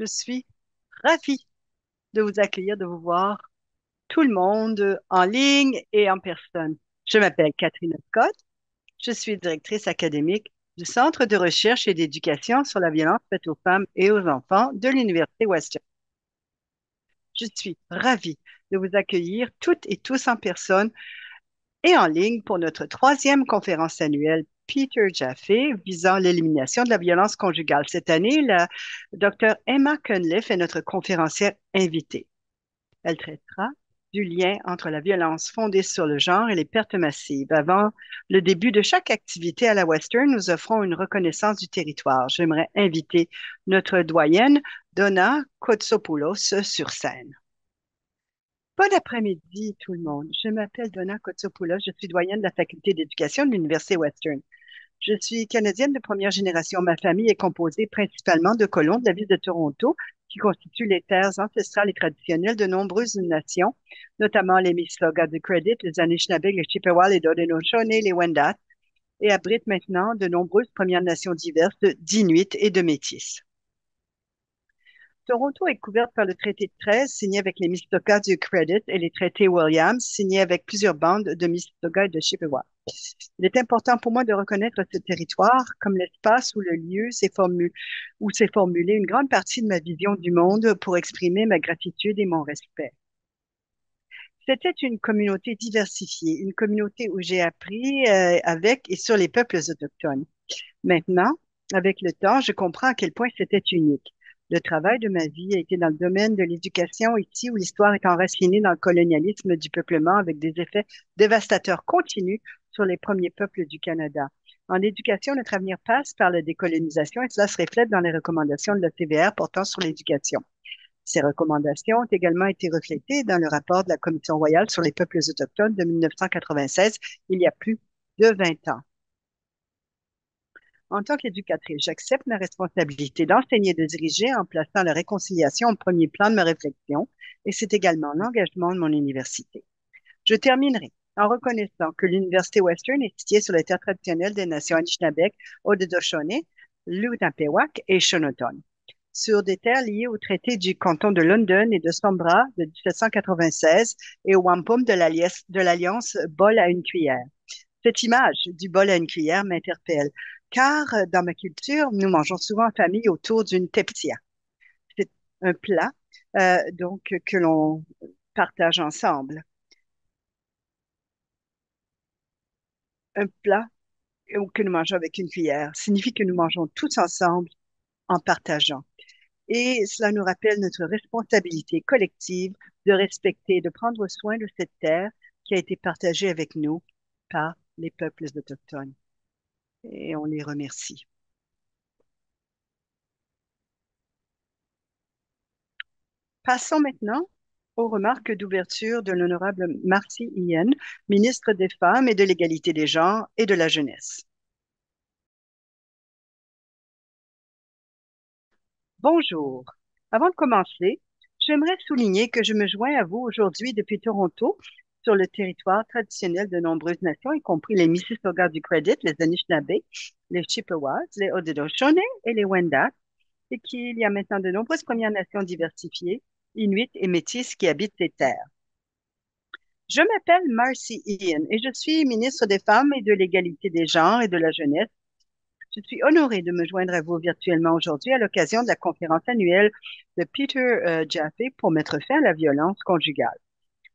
Je suis ravie de vous accueillir, de vous voir tout le monde en ligne et en personne. Je m'appelle Catherine Scott. Je suis directrice académique du Centre de recherche et d'éducation sur la violence faite aux femmes et aux enfants de l'Université Western. Je suis ravie de vous accueillir toutes et tous en personne et en ligne pour notre troisième conférence annuelle Peter Jaffe visant l'élimination de la violence conjugale. Cette année, la docteur Emma Cunliffe est notre conférencière invitée. Elle traitera du lien entre la violence fondée sur le genre et les pertes massives. Avant le début de chaque activité à la Western, nous offrons une reconnaissance du territoire. J'aimerais inviter notre doyenne, Donna Kotsopoulos, sur scène. Bon après-midi, tout le monde. Je m'appelle Donna Kotsopoulos, je suis doyenne de la faculté d'éducation de l'Université Western. Je suis canadienne de première génération. Ma famille est composée principalement de colons de la ville de Toronto qui constituent les terres ancestrales et traditionnelles de nombreuses nations, notamment les Mississaugas de Credit, les Anishinabeg, les Chippewa, les et les Wendat, et abrite maintenant de nombreuses Premières Nations diverses Dinuit et de Métis. Toronto est couverte par le traité de 13 signé avec les Mississaugas du Credit et les traités Williams signés avec plusieurs bandes de Mississauga et de Chippewa. Il est important pour moi de reconnaître ce territoire comme l'espace ou le lieu s'est formulé, où s'est formulée une grande partie de ma vision du monde pour exprimer ma gratitude et mon respect. C'était une communauté diversifiée, une communauté où j'ai appris euh, avec et sur les peuples autochtones. Maintenant, avec le temps, je comprends à quel point c'était unique le travail de ma vie a été dans le domaine de l'éducation ici où l'histoire est enracinée dans le colonialisme du peuplement avec des effets dévastateurs continus sur les premiers peuples du Canada. En éducation, notre avenir passe par la décolonisation et cela se reflète dans les recommandations de la TVR portant sur l'éducation. Ces recommandations ont également été reflétées dans le rapport de la Commission royale sur les peuples autochtones de 1996, il y a plus de 20 ans. En tant qu'éducatrice, j'accepte ma responsabilité d'enseigner et de diriger en plaçant la réconciliation au premier plan de ma réflexion et c'est également l'engagement de mon université. Je terminerai en reconnaissant que l'Université Western est située sur les terres traditionnelles des nations Anishinaabeg, Odawa, Lutapewak et Shonoton, sur des terres liées au traité du canton de London et de Sombra de 1796 et au wampum de l'alliance bol à une cuillère. Cette image du bol à une cuillère m'interpelle car euh, dans ma culture, nous mangeons souvent en famille autour d'une teptia. C'est un plat euh, donc que l'on partage ensemble. Un plat que nous mangeons avec une cuillère signifie que nous mangeons tous ensemble en partageant. Et cela nous rappelle notre responsabilité collective de respecter, de prendre soin de cette terre qui a été partagée avec nous par les peuples autochtones et on les remercie. Passons maintenant aux remarques d'ouverture de l'honorable Marty Ian, ministre des Femmes et de l'égalité des genres et de la jeunesse. Bonjour. Avant de commencer, j'aimerais souligner que je me joins à vous aujourd'hui depuis Toronto sur le territoire traditionnel de nombreuses nations, y compris les Mississaugas du Credit, les Anishinaabe, les Chippewas, les Haudenosaunee et les Wendat, et qu'il y a maintenant de nombreuses Premières Nations diversifiées, Inuits et Métis qui habitent ces terres. Je m'appelle Marcy Ian et je suis ministre des Femmes et de l'égalité des genres et de la jeunesse. Je suis honorée de me joindre à vous virtuellement aujourd'hui à l'occasion de la conférence annuelle de Peter euh, Jaffe pour mettre fin à la violence conjugale.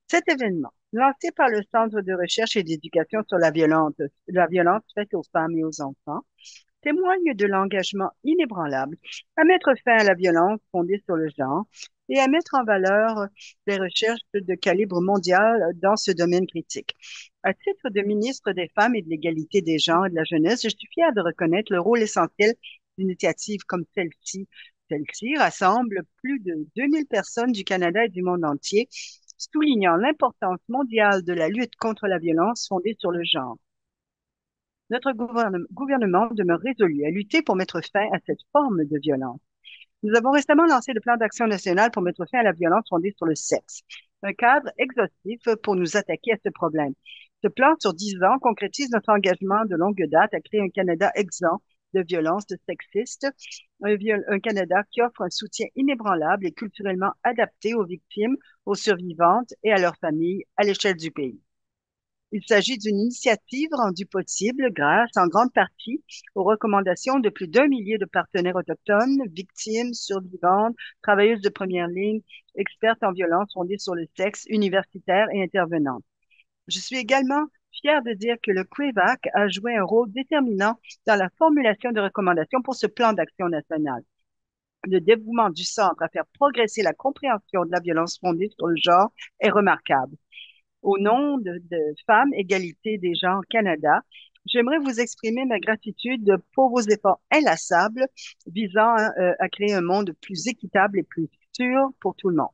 Cet événement lancé par le Centre de recherche et d'éducation sur la violence, la violence faite aux femmes et aux enfants, témoigne de l'engagement inébranlable à mettre fin à la violence fondée sur le genre et à mettre en valeur des recherches de calibre mondial dans ce domaine critique. À titre de ministre des Femmes et de l'égalité des genres et de la jeunesse, je suis fière de reconnaître le rôle essentiel d'initiatives comme celle-ci. Celle-ci rassemble plus de 2000 personnes du Canada et du monde entier soulignant l'importance mondiale de la lutte contre la violence fondée sur le genre. Notre gouvernement demeure résolu à lutter pour mettre fin à cette forme de violence. Nous avons récemment lancé le plan d'action national pour mettre fin à la violence fondée sur le sexe, un cadre exhaustif pour nous attaquer à ce problème. Ce plan sur dix ans concrétise notre engagement de longue date à créer un Canada exempt de violences sexistes, un, un Canada qui offre un soutien inébranlable et culturellement adapté aux victimes, aux survivantes et à leurs familles à l'échelle du pays. Il s'agit d'une initiative rendue possible grâce en grande partie aux recommandations de plus d'un millier de partenaires autochtones, victimes, survivantes, travailleuses de première ligne, expertes en violence fondées sur le sexe, universitaires et intervenantes. Je suis également de dire que le CREVAC a joué un rôle déterminant dans la formulation de recommandations pour ce plan d'action national. Le dévouement du centre à faire progresser la compréhension de la violence fondée sur le genre est remarquable. Au nom de, Femmes Égalité des Genres Canada, j'aimerais vous exprimer ma gratitude pour vos efforts inlassables visant euh, à, créer un monde plus équitable et plus sûr pour tout le monde.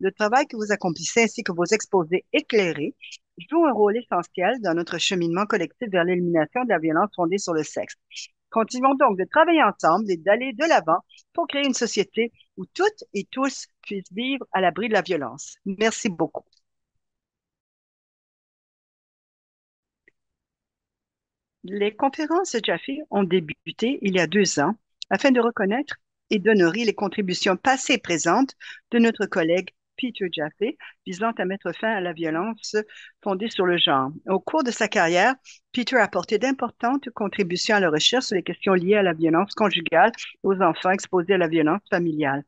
Le travail que vous accomplissez ainsi que vos exposés éclairés jouent un rôle essentiel dans notre cheminement collectif vers l'élimination de la violence fondée sur le sexe. Continuons donc de travailler ensemble et d'aller de l'avant pour créer une société où toutes et tous puissent vivre à l'abri de la violence. Merci beaucoup. Les conférences de Jaffe ont débuté il y a deux ans afin de reconnaître et d'honorer les contributions passées et présentes de notre collègue Peter Jaffe visant à mettre fin à la violence fondée sur le genre. Au cours de sa carrière, Peter a apporté d'importantes contributions à la recherche sur les questions liées à la violence conjugale aux enfants exposés à la violence familiale.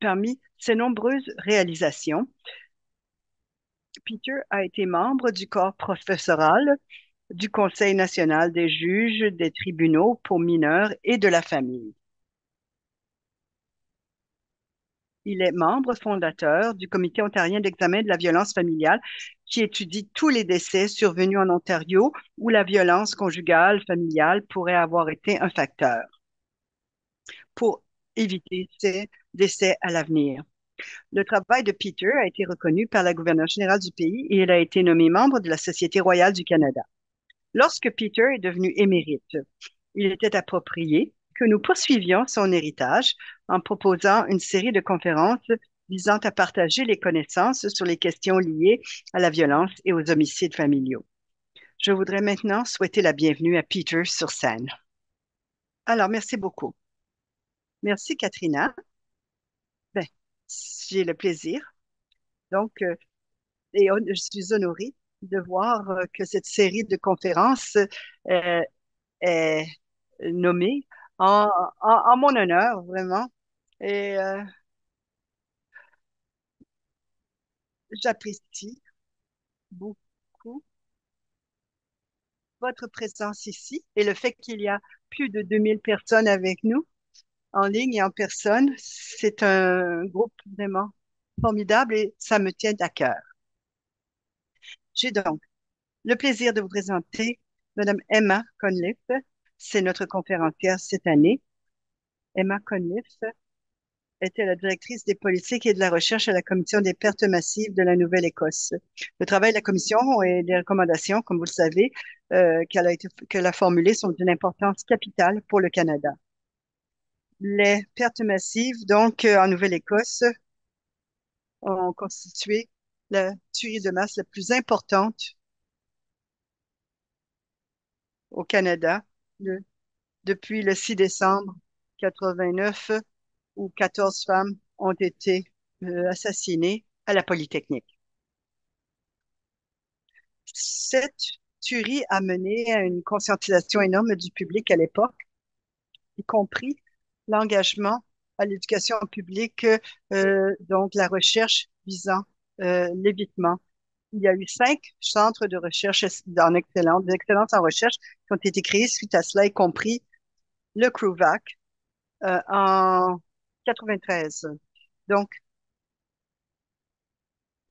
Parmi ses nombreuses réalisations, Peter a été membre du corps professoral du Conseil national des juges des tribunaux pour mineurs et de la famille. Il est membre fondateur du Comité ontarien d'examen de la violence familiale qui étudie tous les décès survenus en Ontario où la violence conjugale familiale pourrait avoir été un facteur pour éviter ces décès à l'avenir. Le travail de Peter a été reconnu par la gouverneure générale du pays et il a été nommé membre de la Société royale du Canada. Lorsque Peter est devenu émérite, il était approprié que nous poursuivions son héritage en proposant une série de conférences visant à partager les connaissances sur les questions liées à la violence et aux homicides familiaux. Je voudrais maintenant souhaiter la bienvenue à Peter sur scène. Alors, merci beaucoup. Merci, Katrina. Ben, j'ai le plaisir. Donc, euh, et je suis honorée de voir euh, que cette série de conférences euh, est nommée en, mon honneur, vraiment. Et euh, j'apprécie beaucoup votre présence ici et le fait qu'il y a plus de 2000 personnes avec nous en ligne et en personne. C'est un groupe vraiment formidable et ça me tient à cœur. J'ai donc le plaisir de vous présenter Madame Emma Conliffe. C'est notre conférencière cette année. Emma Conliffe était la directrice des politiques et de la recherche à la commission des pertes massives de la Nouvelle-Écosse. Le travail de la commission et les recommandations, comme vous le savez, euh, qu'elle a, qu a formulées sont d'une importance capitale pour le Canada. Les pertes massives, donc, euh, en Nouvelle-Écosse, ont constitué la tuerie de masse la plus importante au Canada depuis le 6 décembre 89 où 14 femmes ont été euh, assassinées à la Polytechnique. Cette tuerie a mené à une conscientisation énorme du public à l'époque, y compris l'engagement à l'éducation publique, euh, donc la recherche visant euh, l'évitement. Il y a eu cinq centres de recherche en excellence, d'excellence en recherche qui ont été créés suite à cela, y compris le CRUVAC euh, en 93. Donc,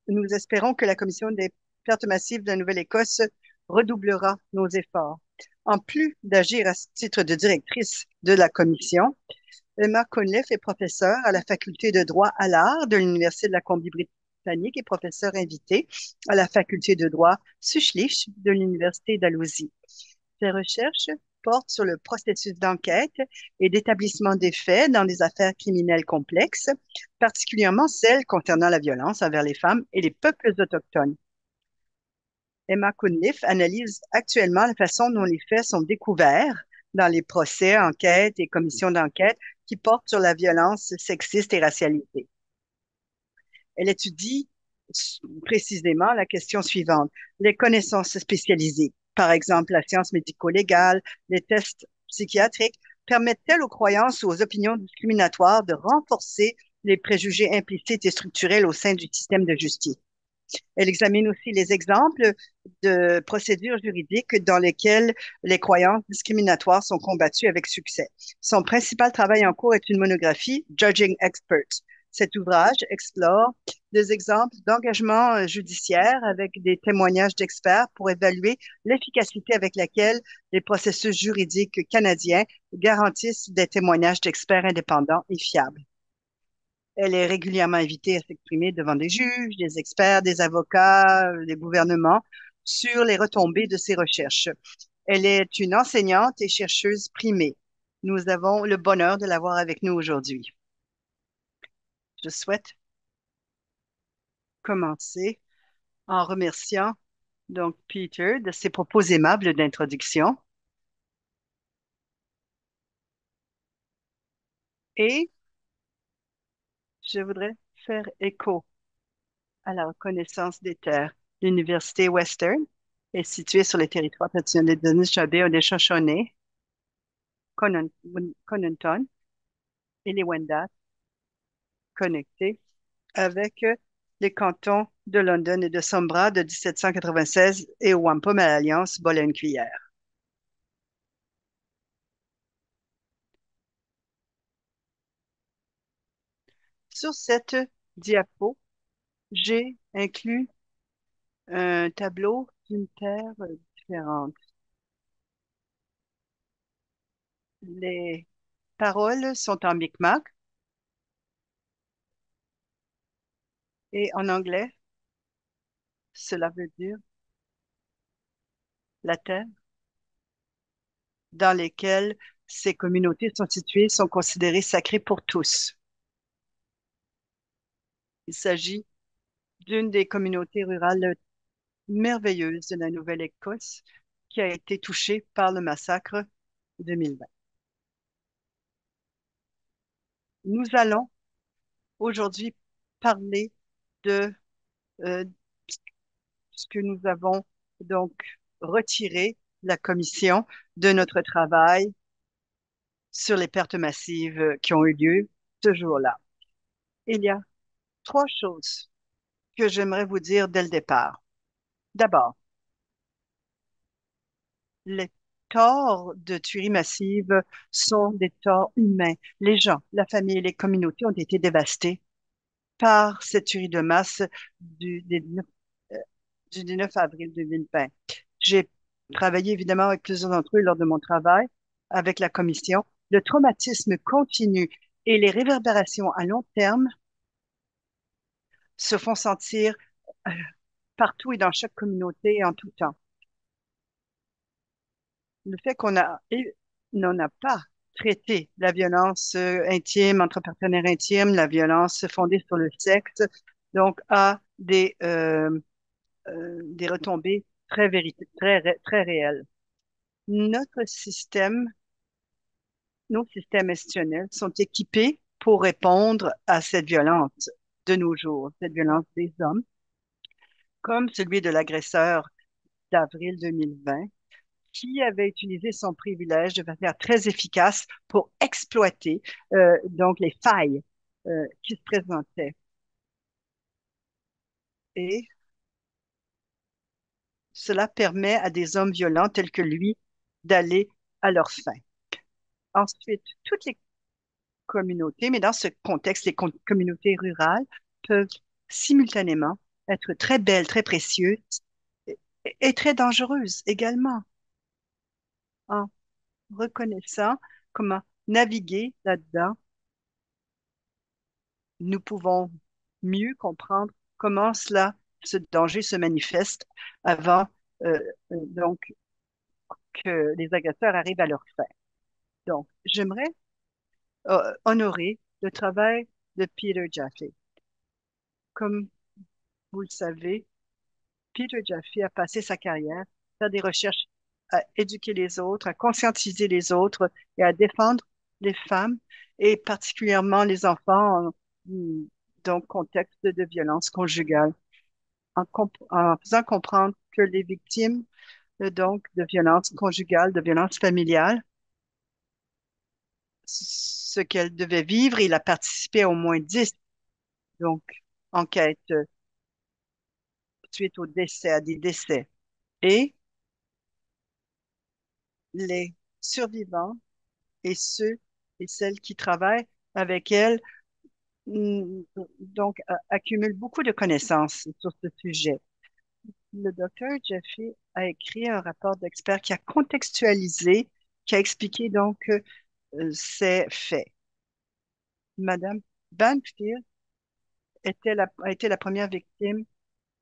nous espérons que la Commission des pertes massives de la Nouvelle-Écosse redoublera nos efforts. En plus d'agir à titre de directrice de la Commission, Emma Conliffe est professeure à la Faculté de droit à l'art de l'Université de la Combie-Britannique et professeure invitée à la Faculté de droit Suchlich de l'Université d'Alousie. Ses recherches porte sur le processus d'enquête et d'établissement des faits dans des affaires criminelles complexes, particulièrement celles concernant la violence envers les femmes et les peuples autochtones. Emma Kunliff analyse actuellement la façon dont les faits sont découverts dans les procès, enquêtes et commissions d'enquête qui portent sur la violence sexiste et racialisée. Elle étudie précisément la question suivante, les connaissances spécialisées par exemple la science médico-légale, les tests psychiatriques, permettent-elles aux croyances ou aux opinions discriminatoires de renforcer les préjugés implicites et structurels au sein du système de justice? Elle examine aussi les exemples de procédures juridiques dans lesquelles les croyances discriminatoires sont combattues avec succès. Son principal travail en cours est une monographie, Judging Experts, cet ouvrage explore des exemples d'engagement euh, judiciaire avec des témoignages d'experts pour évaluer l'efficacité avec laquelle les processus juridiques canadiens garantissent des témoignages d'experts indépendants et fiables. Elle est régulièrement invitée à s'exprimer devant des juges, des experts, des avocats, euh, des gouvernements sur les retombées de ses recherches. Elle est une enseignante et chercheuse primée. Nous avons le bonheur de l'avoir avec nous aujourd'hui je souhaite commencer en remerciant donc Peter de ses propos aimables d'introduction. Et je voudrais faire écho à la reconnaissance des terres. L'Université Western est située sur les territoires traditionnels de Nishabé, des Shoshone, Conanton et les Wendat connectés avec euh, les cantons de London et de Sombra de 1796 et Wampum à l'Alliance bolène cuillère Sur cette diapo, j'ai inclus un tableau d'une terre différente. Les paroles sont en micmac Et en anglais, cela veut dire la terre dans laquelle ces communautés sont situées sont considérées sacrées pour tous. Il s'agit d'une des communautés rurales merveilleuses de la Nouvelle-Écosse qui a été touchée par le massacre 2020. Nous allons aujourd'hui parler de euh, ce que nous avons donc retiré la commission de notre travail sur les pertes massives qui ont eu lieu ce jour-là. Il y a trois choses que j'aimerais vous dire dès le départ. D'abord, les torts de tuerie massive sont des torts humains. Les gens, la famille et les communautés ont été dévastés par cette tuerie de masse du, euh, du 19 avril 2020. J'ai travaillé évidemment avec plusieurs d'entre eux lors de mon travail avec la commission. Le traumatisme continue et les réverbérations à long terme se font sentir euh, partout et dans chaque communauté et en tout temps. Le fait qu'on n'en a, pas traiter la violence euh, intime entre partenaires intimes, la violence fondée sur le sexe, donc a des, euh, euh, des retombées très, très, très réelles. Notre système, nos systèmes institutionnels sont équipés pour répondre à cette violence de nos jours, cette violence des hommes, comme celui de l'agresseur d'avril 2020 qui avait utilisé son privilège de manière très efficace pour exploiter euh, donc les failles euh, qui se présentaient. Et cela permet à des hommes violents tels que lui d'aller à leur fin. Ensuite, toutes les communautés, mais dans ce contexte, les communautés rurales peuvent simultanément être très belles, très précieuses et très dangereuses également en reconnaissant comment naviguer là-dedans, nous pouvons mieux comprendre comment cela, ce danger se manifeste avant euh, euh, donc que les agresseurs arrivent à leur fin. Donc, j'aimerais euh, honorer le travail de Peter Jaffe. Comme vous le savez, Peter Jaffe a passé sa carrière à faire des recherches à éduquer les autres, à conscientiser les autres et à défendre les femmes et particulièrement les enfants hmm, dans le contexte de violence conjugale, en, faisant comprendre que les victimes euh, donc de violence conjugale, de violence familiale, ce qu'elles devaient vivre, il a participé au moins 10 donc enquêtes euh, suite au décès, à des décès. Et les survivants et ceux et celles qui travaillent avec elles, mm, donc, accumulent beaucoup de connaissances sur ce sujet. Le docteur Jeffy a écrit un rapport d'expert qui a contextualisé, qui a expliqué donc euh, ces faits. Madame Banfield était la, a été la première victime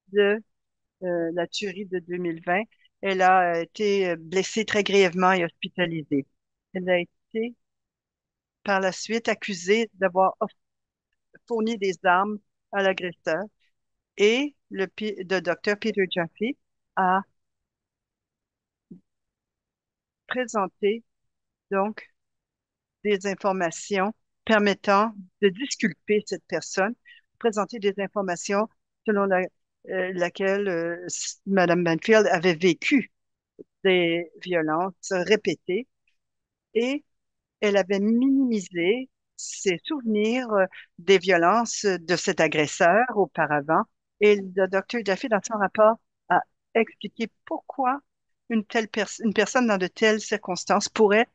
de euh, la tuerie de 2020 elle a euh, été euh, blessée très grièvement et hospitalisée. Elle a été par la suite accusée d'avoir fourni des armes à l'agresseur et le, de docteur Peter Jaffe a présenté donc des informations permettant de disculper cette personne, présenter des informations selon la euh, laquelle euh, Madame Banfield avait vécu des violences répétées et elle avait minimisé ses souvenirs euh, des violences de cet agresseur auparavant. Et le docteur Jaffé dans son rapport, a expliqué pourquoi une telle une personne dans de telles circonstances pourrait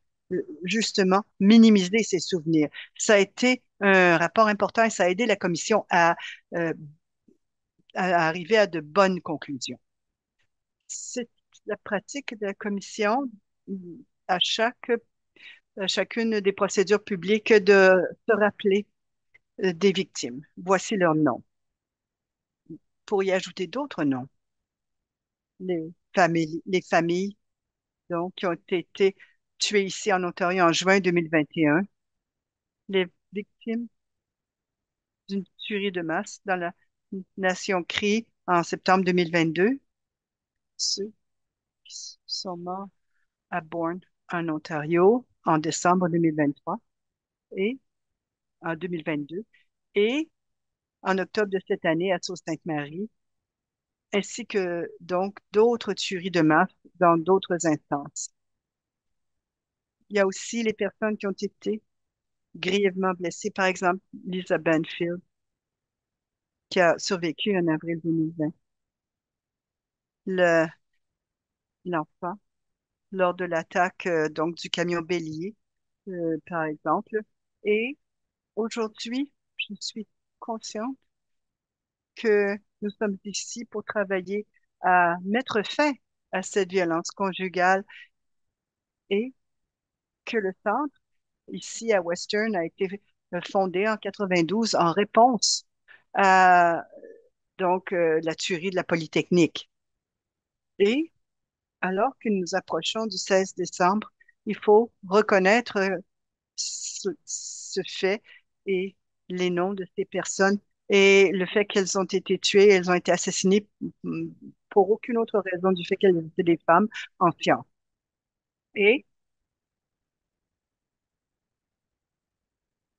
justement minimiser ses souvenirs. Ça a été un rapport important et ça a aidé la commission à à arriver à de bonnes conclusions. C'est la pratique de la commission à chaque chacune des procédures publiques de se rappeler euh, des victimes. Voici leur nom. Pour y ajouter d'autres noms, les familles, les familles donc, qui ont été tuées ici en Ontario en juin 2021, les victimes d'une tuerie de masse dans la Nation Crie, en septembre 2022. Ceux qui sont morts à Bourne, en Ontario, en décembre 2023 et en 2022. Et en octobre de cette année à Sault-Sainte-Marie, ainsi que donc d'autres tueries de masse dans d'autres instances. Il y a aussi les personnes qui ont été grièvement blessées, par exemple Lisa Benfield qui a survécu en avril 2020. Le, l'enfant, lors de l'attaque euh, donc du camion Bélier, euh, par exemple. Et aujourd'hui, je suis consciente que nous sommes ici pour travailler à mettre fin à cette violence conjugale et que le centre, ici à Western, a été fondé en 92 en réponse euh, donc euh, la tuerie de la Polytechnique. Et alors que nous approchons du 16 décembre, il faut reconnaître euh, ce, fait et les noms de ces personnes et le fait qu'elles ont été tuées, elles ont été assassinées mm, pour aucune autre raison du fait qu'elles étaient des femmes en fiant Et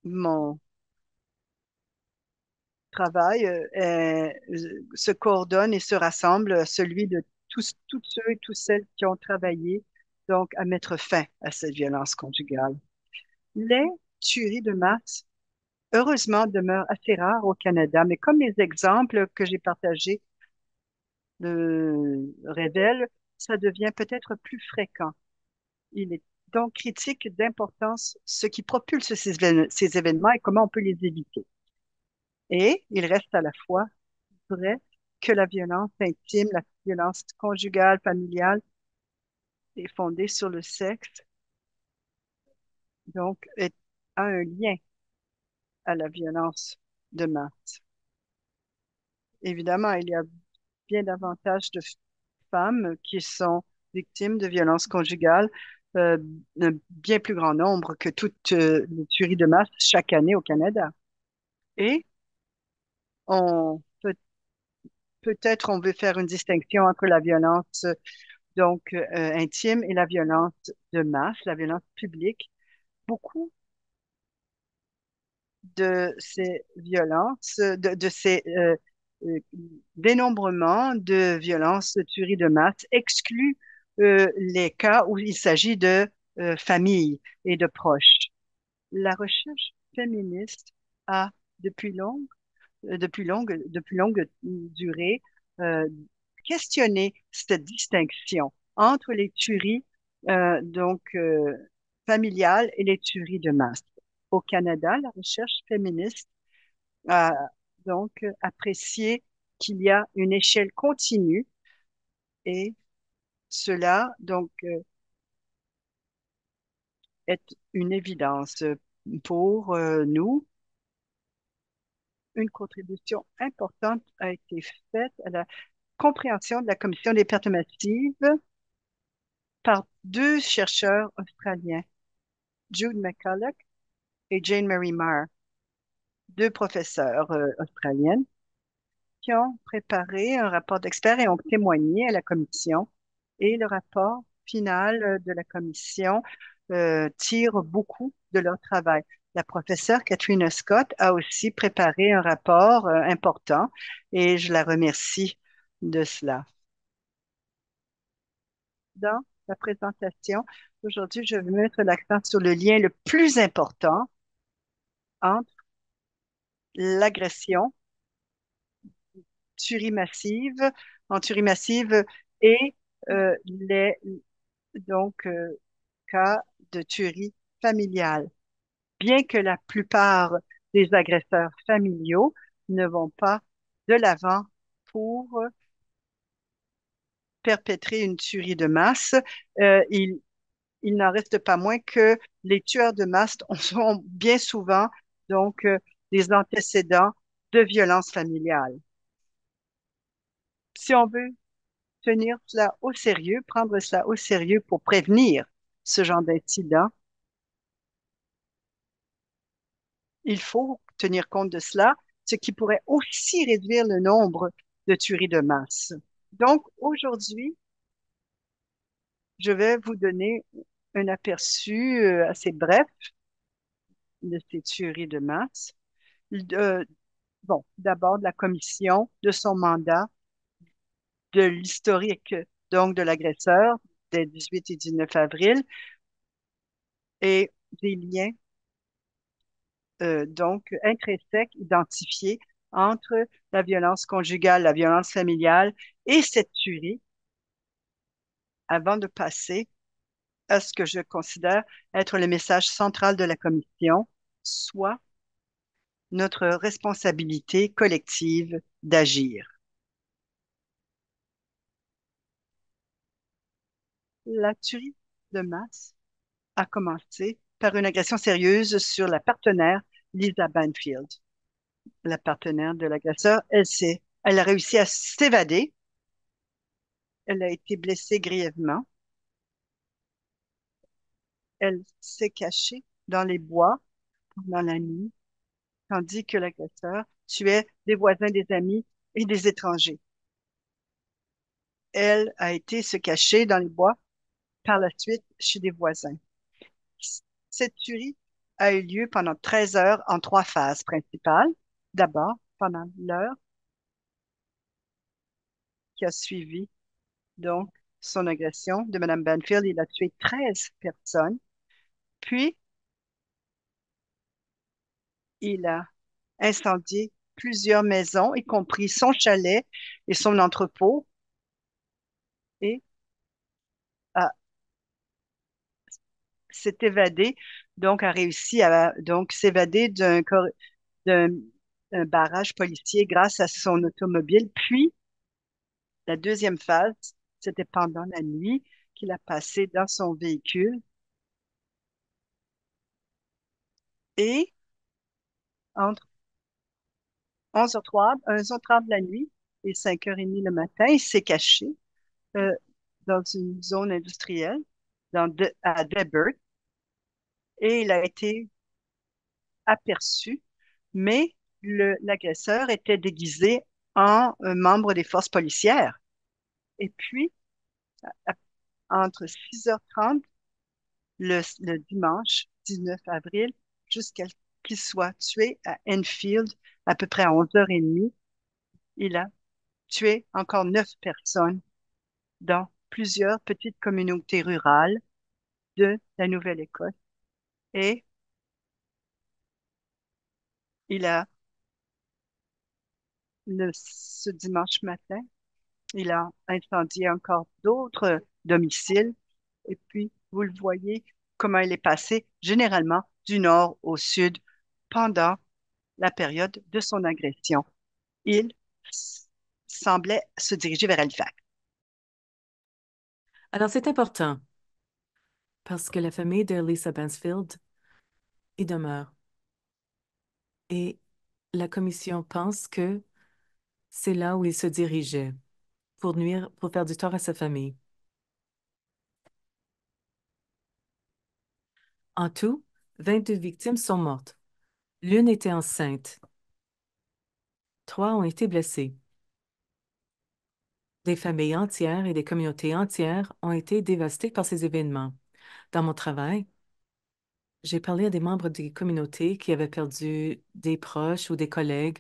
mon travail euh, euh, se coordonne et se rassemble euh, celui de tous, toutes ceux et toutes celles qui ont travaillé donc à mettre fin à cette violence conjugale. Les tueries de masse, heureusement, demeurent assez rares au Canada, mais comme les exemples que j'ai partagés le révèlent, ça devient peut-être plus fréquent. Il est donc critique d'importance ce qui propulse ces événements et comment on peut les éviter. Et il reste à la fois vrai que la violence intime, la violence conjugale, familiale, est fondée sur le sexe, donc est, a un lien à la violence de masse. Évidemment, il y a bien davantage de femmes qui sont victimes de violences conjugales, euh, un bien plus grand nombre que toutes euh, les tueries de masse chaque année au Canada. Et on peut peut-être on veut faire une distinction entre la violence donc euh, intime et la violence de masse, la violence publique. Beaucoup de ces violences, de, ces euh, euh, dénombrements de violences, de tueries de masse excluent les cas où il s'agit de familles et de proches. La recherche féministe a depuis longtemps euh, de plus longue, durée, euh, questionner cette distinction entre les tueries euh, donc familiales et les tueries de masse. Au Canada, la recherche féministe a donc apprécié qu'il y a une échelle continue et cela donc est une évidence pour nous une contribution importante a été faite à la compréhension de la commission des pertes massives par deux chercheurs australiens, Jude McCulloch et Jane Mary Marr, deux professeurs euh, australiennes qui ont préparé un rapport d'experts et ont témoigné à la commission. Et le rapport final de la commission euh, tire beaucoup de leur travail. La professeure Catherine Scott a aussi préparé un rapport euh, important et je la remercie de cela. Dans la présentation, aujourd'hui, je vais mettre l'accent sur le lien le plus important entre l'agression tuerie massive, en tuerie massive et euh, les donc euh, cas de tuerie familiale bien que la plupart des agresseurs familiaux ne vont pas de l'avant pour perpétrer une tuerie de masse. Euh, il, n'en reste pas moins que les tueurs de masse ont bien souvent donc euh, des antécédents de violence familiale. Si on veut tenir cela au sérieux, prendre cela au sérieux pour prévenir ce genre d'incident, il faut tenir compte de cela, ce qui pourrait aussi réduire le nombre de tueries de masse. Donc, aujourd'hui, je vais vous donner un aperçu euh, assez bref de ces tueries de masse. Euh, bon, d'abord de la commission, de son mandat, de l'historique donc de l'agresseur des 18 et 19 avril et des liens euh, donc intrinsèque, identifié entre la violence conjugale, la violence familiale et cette tuerie avant de passer à ce que je considère être le message central de la Commission, soit notre responsabilité collective d'agir. La tuerie de masse a commencé par une agression sérieuse sur la partenaire Lisa Banfield, la partenaire de l'agresseur. Elle, elle a réussi à s'évader. Elle a été blessée grièvement. Elle s'est cachée dans les bois pendant la nuit, tandis que l'agresseur tuait des voisins, des amis et des étrangers. Elle a été se cacher dans les bois par la suite chez des voisins. Cette tuerie a eu lieu pendant 13 heures en trois phases principales. D'abord, pendant l'heure qui a suivi donc son agression de Mme Banfield, il a tué 13 personnes. Puis, il a incendié plusieurs maisons, y compris son chalet et son entrepôt. s'est évadé, donc a réussi à donc s'évader d'un barrage policier grâce à son automobile. Puis, la deuxième phase, c'était pendant la nuit qu'il a passé dans son véhicule. Et entre 11h30, 11h30 de la nuit et 5h30 le matin, il s'est caché euh, dans une zone industrielle dans à Debert et il a été aperçu, mais l'agresseur était déguisé en euh, membre des forces policières. Et puis, entre 6h30 le, dimanche 19 avril jusqu'à ce qu'il soit tué à Enfield à peu près à 11h30, il a tué encore neuf personnes dans plusieurs petites communautés rurales de la Nouvelle-Écosse et il a, ce dimanche matin, il a incendié encore d'autres domiciles. Et puis, vous le voyez, comment il est passé généralement du nord au sud pendant la période de son agression. Il semblait se diriger vers Halifax. Alors, c'est important parce que la famille de Lisa Bensfield y demeure. Et la commission pense que c'est là où il se dirigeait pour nuire, pour faire du tort à sa famille. En tout, 22 victimes sont mortes. L'une était enceinte. Trois ont été blessées. Des familles entières et des communautés entières ont été dévastées par ces événements dans mon travail, j'ai parlé à des membres des communautés qui avaient perdu des proches ou des collègues.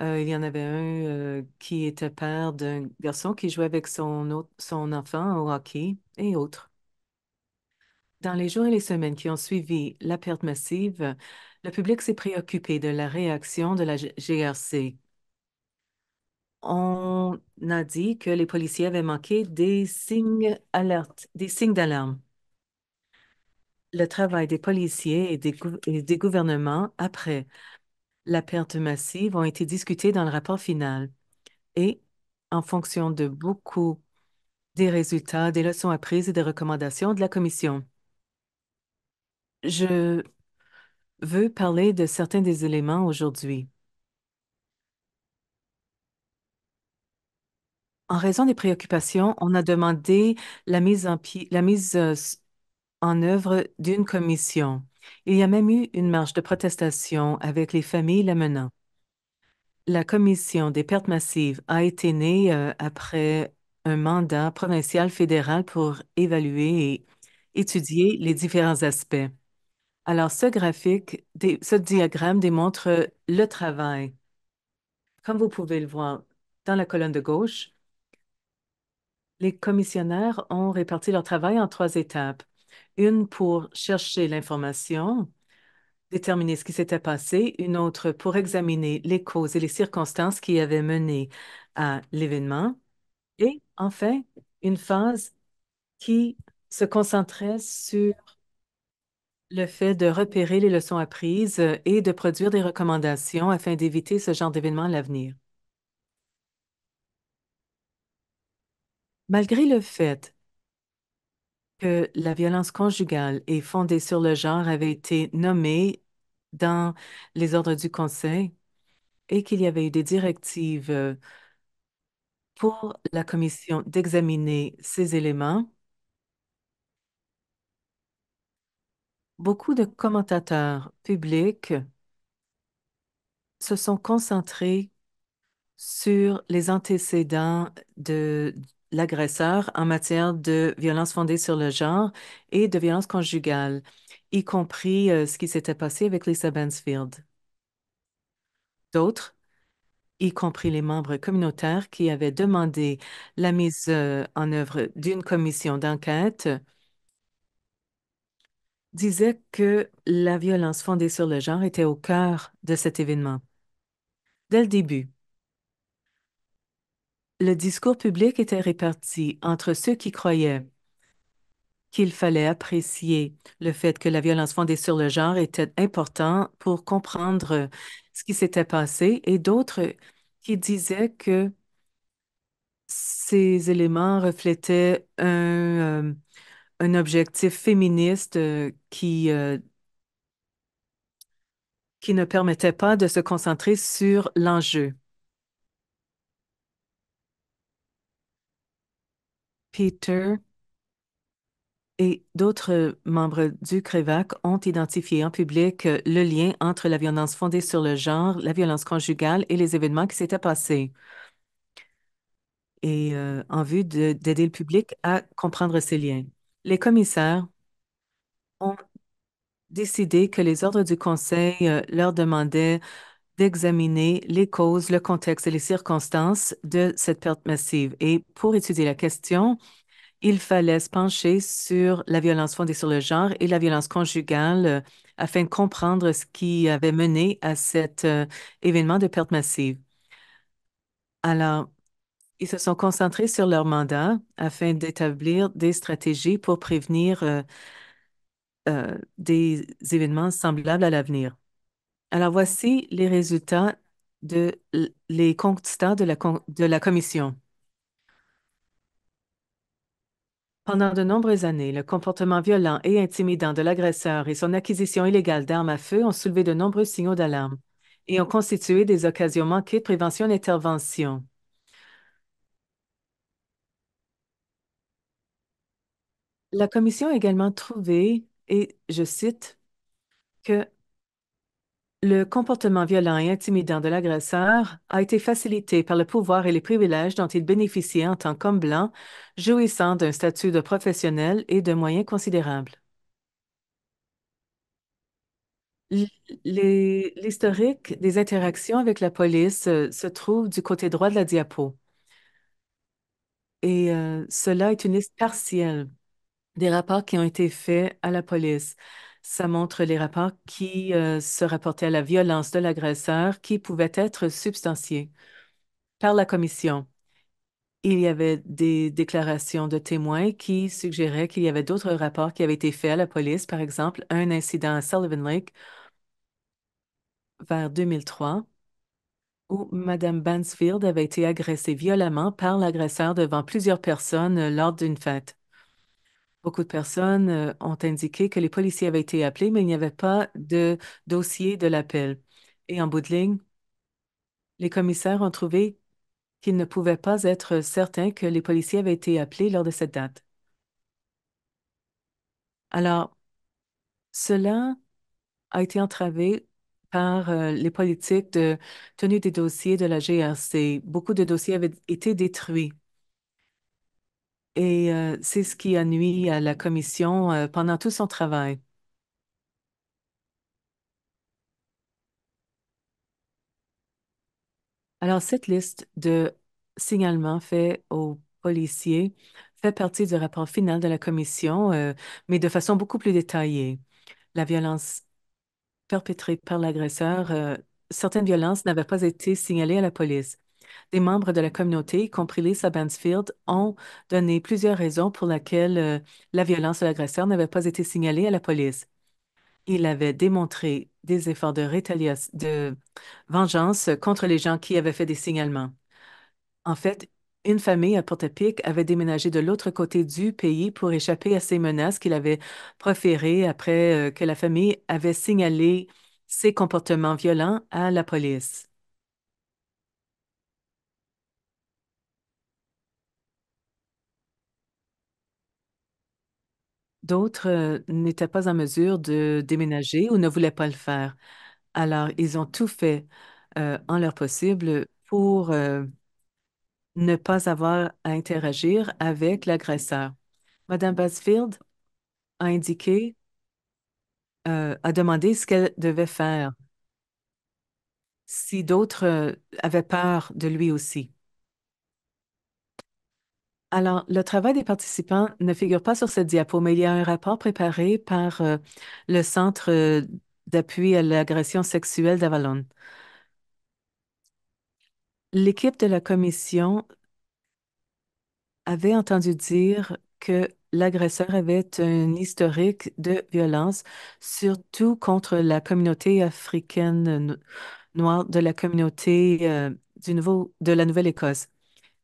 Euh, il y en avait un euh, qui était père d'un garçon qui jouait avec son, son enfant au hockey et autres. Dans les jours et les semaines qui ont suivi la perte massive, le public s'est préoccupé de la réaction de la GRC. On a dit que les policiers avaient manqué des signes d'alerte, des signes d'alarme le travail des policiers et des, gouvernements après la perte massive ont été discutés dans le rapport final. Et en fonction de beaucoup des résultats, des leçons apprises et des recommandations de la Commission. Je veux parler de certains des éléments aujourd'hui. En raison des préoccupations, on a demandé la mise, en la mise euh, en œuvre d'une commission. Il y a même eu une marche de protestation avec les familles l'amenant. La commission des pertes massives a été née euh, après un mandat provincial fédéral pour évaluer et étudier les différents aspects. Alors, ce graphique, ce diagramme démontre le travail. Comme vous pouvez le voir dans la colonne de gauche, les commissionnaires ont réparti leur travail en trois étapes. Une pour chercher l'information, déterminer ce qui s'était passé, une autre pour examiner les causes et les circonstances qui avaient mené à l'événement, et enfin, une phase qui se concentrait sur le fait de repérer les leçons apprises et de produire des recommandations afin d'éviter ce genre d'événement à l'avenir. Malgré le fait que la violence conjugale et fondée sur le genre avait été nommée dans les ordres du Conseil et qu'il y avait eu des directives euh, pour la Commission d'examiner ces éléments. Beaucoup de commentateurs publics se sont concentrés sur les antécédents de, l'agresseur en matière de violence fondée sur le genre et de violence conjugale, y compris euh, ce qui s'était passé avec Lisa Bansfield. D'autres, y compris les membres communautaires qui avaient demandé la mise euh, en œuvre d'une commission d'enquête, disaient que la violence fondée sur le genre était au cœur de cet événement. Dès le début, le discours public était réparti entre ceux qui croyaient qu'il fallait apprécier le fait que la violence fondée sur le genre était importante pour comprendre ce qui s'était passé et d'autres qui disaient que ces éléments reflétaient un, euh, objectif féministe euh, qui, euh, qui ne permettait pas de se concentrer sur l'enjeu. Peter et d'autres membres du CREVAC ont identifié en public le lien entre la violence fondée sur le genre, la violence conjugale et les événements qui s'étaient passés. Et euh, en vue d'aider le public à comprendre ces liens. Les commissaires ont décidé que les ordres du Conseil euh, leur demandaient d'examiner les causes, le contexte et les circonstances de cette perte massive. Et pour étudier la question, il fallait se pencher sur la violence fondée sur le genre et la violence conjugale euh, afin de comprendre ce qui avait mené à cet euh, événement de perte massive. Alors, ils se sont concentrés sur leur mandat afin d'établir des stratégies pour prévenir euh, des événements semblables à l'avenir. Alors voici les résultats de les constats de la, de la Commission. Pendant de nombreuses années, le comportement violent et intimidant de l'agresseur et son acquisition illégale d'armes à feu ont soulevé de nombreux signaux d'alarme et ont constitué des occasions manquées de prévention et d'intervention. La Commission a également trouvé, et je cite, que le comportement violent et intimidant de l'agresseur a été facilité par le pouvoir et les privilèges dont il bénéficiait en tant qu'homme blanc, jouissant d'un statut de professionnel et de moyens considérables. L'historique des interactions avec la police euh, se trouve du côté droit de la diapo. Et euh, cela est une liste partielle des rapports qui ont été faits à la police. Ça montre les rapports qui euh, se rapportaient à la violence de l'agresseur qui pouvaient être substantiés par la commission. Il y avait des déclarations de témoins qui suggéraient qu'il y avait d'autres rapports qui avaient été faits à la police, par exemple un incident à Sullivan Lake vers 2003 où Mme Bansfield avait été agressée violemment par l'agresseur devant plusieurs personnes euh, lors d'une fête. Beaucoup de personnes euh, ont indiqué que les policiers avaient été appelés, mais il n'y avait pas de dossier de l'appel. Et en bout de ligne, les commissaires ont trouvé qu'ils ne pouvaient pas être certains que les policiers avaient été appelés lors de cette date. Alors, cela a été entravé par euh, les politiques de tenue des dossiers de la GRC. Beaucoup de dossiers avaient été détruits. Et euh, c'est ce qui a nuit à la commission euh, pendant tout son travail. Alors, cette liste de signalements faits aux policiers fait partie du rapport final de la commission, euh, mais de façon beaucoup plus détaillée. La violence perpétrée par l'agresseur, certaines violences n'avaient pas été signalées à la police. Des membres de la communauté, y compris Lisa Bansfield, ont donné plusieurs raisons pour lesquelles euh, la violence de l'agresseur n'avait pas été signalée à la police. Il avait démontré des efforts de, rétaliation, de vengeance contre les gens qui avaient fait des signalements. En fait, une famille à Portapique avait déménagé de l'autre côté du pays pour échapper à ces menaces qu'il avait proférées après euh, que la famille avait signalé ses comportements violents à la police. D'autres euh, n'étaient pas en mesure de déménager ou ne voulaient pas le faire. Alors, ils ont tout fait euh, en leur possible pour euh, ne pas avoir à interagir avec l'agresseur. Madame Basfield a indiqué, a demandé ce qu'elle devait faire si d'autres avaient peur de lui aussi. Alors, le travail des participants ne figure pas sur cette diapo, mais il y a un rapport préparé par euh, le Centre euh, d'appui à l'agression sexuelle d'Avalon. L'équipe de la commission avait entendu dire que l'agresseur avait un historique de violence, surtout contre la communauté africaine noire de la communauté euh, du nouveau, de la Nouvelle-Écosse.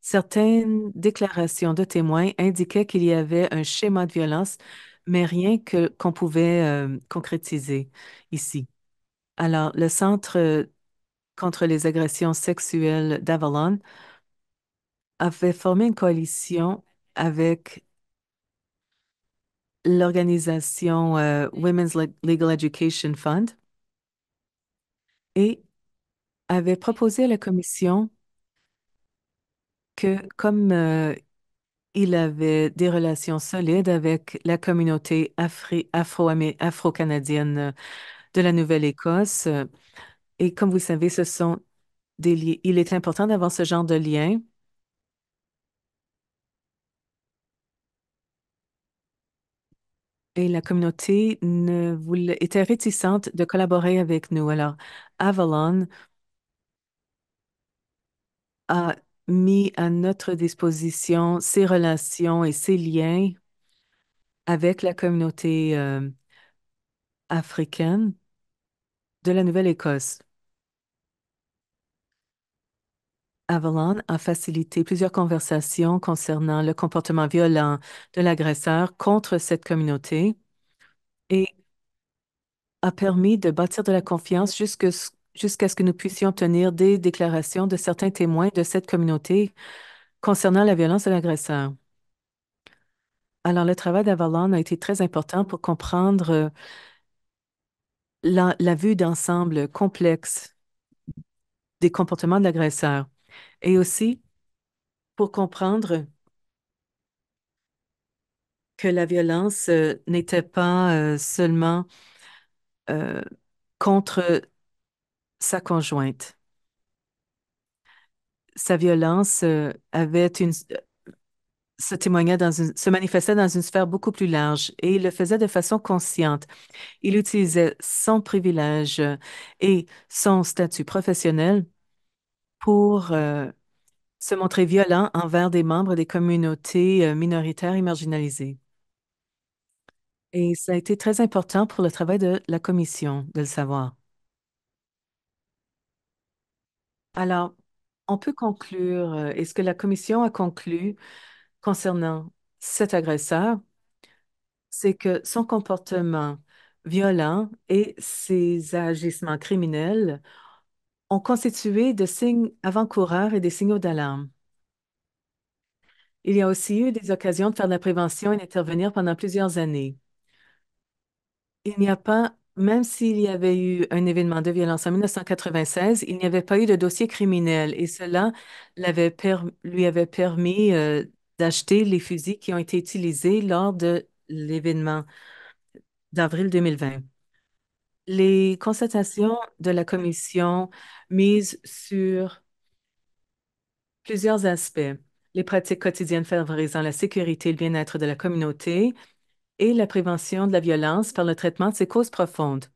Certaines déclarations de témoins indiquaient qu'il y avait un schéma de violence, mais rien qu'on pouvait euh, concrétiser ici. Alors, le Centre contre les agressions sexuelles d'Avalon avait formé une coalition avec l'organisation euh, Women's Legal Education Fund et avait proposé à la Commission que comme euh, il avait des relations solides avec la communauté afro- afro-canadienne euh, de la Nouvelle-Écosse, euh, et comme vous savez, ce sont des liens il est important d'avoir ce genre de lien. Et la communauté ne voulait, était réticente de collaborer avec nous. Alors, Avalon a mis à notre disposition ses relations et ses liens avec la communauté euh, africaine de la Nouvelle-Écosse. Avalon a facilité plusieurs conversations concernant le comportement violent de l'agresseur contre cette communauté et a permis de bâtir de la confiance jusque jusqu'à ce que nous puissions obtenir des déclarations de certains témoins de cette communauté concernant la violence de l'agresseur. Alors, le travail d'Avalon a été très important pour comprendre euh, la, vue d'ensemble complexe des comportements de l'agresseur et aussi pour comprendre que la violence euh, n'était pas euh, seulement contre sa conjointe. Sa violence euh, avait une, euh, se témoignait dans se manifestait dans une sphère beaucoup plus large et il le faisait de façon consciente. Il utilisait son privilège euh, et son statut professionnel pour se montrer violent envers des membres des communautés minoritaires et marginalisées. Et ça a été très important pour le travail de la commission de le savoir. Alors, on peut conclure. et euh, ce que la commission a conclu concernant cet agresseur? C'est que son comportement violent et ses agissements criminels ont constitué de signes avant-coureurs et des signaux d'alarme. Il y a aussi eu des occasions de faire de la prévention et d'intervenir pendant plusieurs années. Il n'y a pas même s'il y avait eu un événement de violence en 1996, il n'y avait pas eu de dossier criminel et cela lui avait permis euh, d'acheter les fusils qui ont été utilisés lors de l'événement d'avril 2020. Les constatations de la commission misent sur plusieurs aspects les pratiques quotidiennes favorisant la sécurité et le bien-être de la communauté, et la prévention de la violence par le traitement de ses causes profondes.